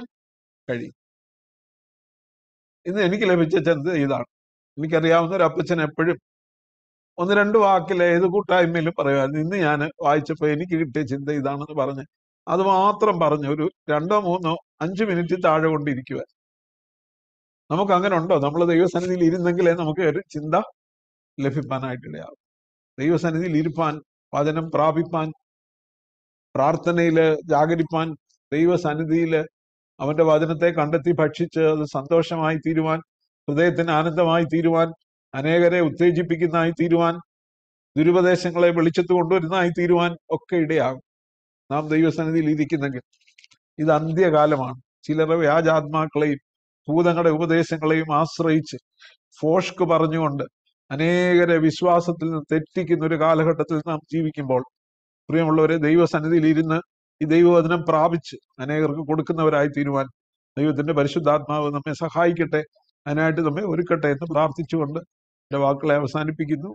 കഴിയും ഇന്ന് എനിക്ക് ലഭിച്ച ചിന്ത ഇതാണ് എനിക്കറിയാവുന്ന ഒരു അപ്പച്ചൻ എപ്പോഴും ഒന്ന് രണ്ട് വാക്കിൽ ഏത് കൂട്ടായ്മയിൽ പറയാൻ ഇന്ന് ഞാൻ വായിച്ചപ്പോൾ എനിക്ക് കിട്ടിയ ചിന്ത ഇതാണെന്ന് പറഞ്ഞ് അത് മാത്രം പറഞ്ഞ് ഒരു രണ്ടോ മൂന്നോ അഞ്ച് മിനിറ്റ് താഴെ കൊണ്ടിരിക്കുക നമുക്ക് അങ്ങനെ ഉണ്ടോ നമ്മൾ ദൈവസന്നിധിയിൽ ഇരുന്നെങ്കിലേ നമുക്ക് ഒരു ചിന്ത ലഭിപ്പാനായിട്ടിടയാവും ദൈവസന്നിധിയിൽ ഇരുപ്പാൻ വചനം പ്രാപിപ്പാൻ പ്രാർത്ഥനയിൽ ജാഗരിപ്പാൻ ദൈവസന്നിധിയിൽ അവന്റെ വചനത്തെ കണ്ടെത്തി ഭക്ഷിച്ച് അത് സന്തോഷമായി തീരുവാൻ ഹൃദയത്തിന് ആനന്ദമായി തീരുവാൻ അനേകരെ ഉത്തേജിപ്പിക്കുന്നതായി തീരുവാൻ ദുരുപദേശങ്ങളെ വെളിച്ചത്ത് കൊണ്ടുവരുന്നതായി തീരുവാൻ ഒക്കെ ഇടയാകും നാം ദൈവസന്നിധിയിൽ ഇരിക്കുന്നെങ്കിൽ ഇത് അന്ത്യകാലമാണ് ചിലർ വ്യാജാത്മാക്കളെയും ഭൂതങ്ങളുടെ ഉപദേശങ്ങളെയും ആശ്രയിച്ച് ഫോഷ്ക്ക് പറഞ്ഞുകൊണ്ട് അനേകരെ വിശ്വാസത്തിൽ നിന്ന് തെറ്റിക്കുന്ന ഒരു കാലഘട്ടത്തിൽ നാം ജീവിക്കുമ്പോൾ പ്രിയമുള്ളവരെ ദൈവസന്നിധിയിൽ ഇരുന്ന് ഈ ദൈവവചനം പ്രാപിച്ച് അനേകർക്ക് കൊടുക്കുന്നവരായി തീരുവാൻ ദൈവത്തിന്റെ പരിശുദ്ധാത്മാവ് നമ്മെ സഹായിക്കട്ടെ അതിനായിട്ട് നമ്മെ ഒരുക്കട്ടെ എന്ന് പ്രാർത്ഥിച്ചുകൊണ്ട് എൻ്റെ വാക്കുകളെ അവസാനിപ്പിക്കുന്നു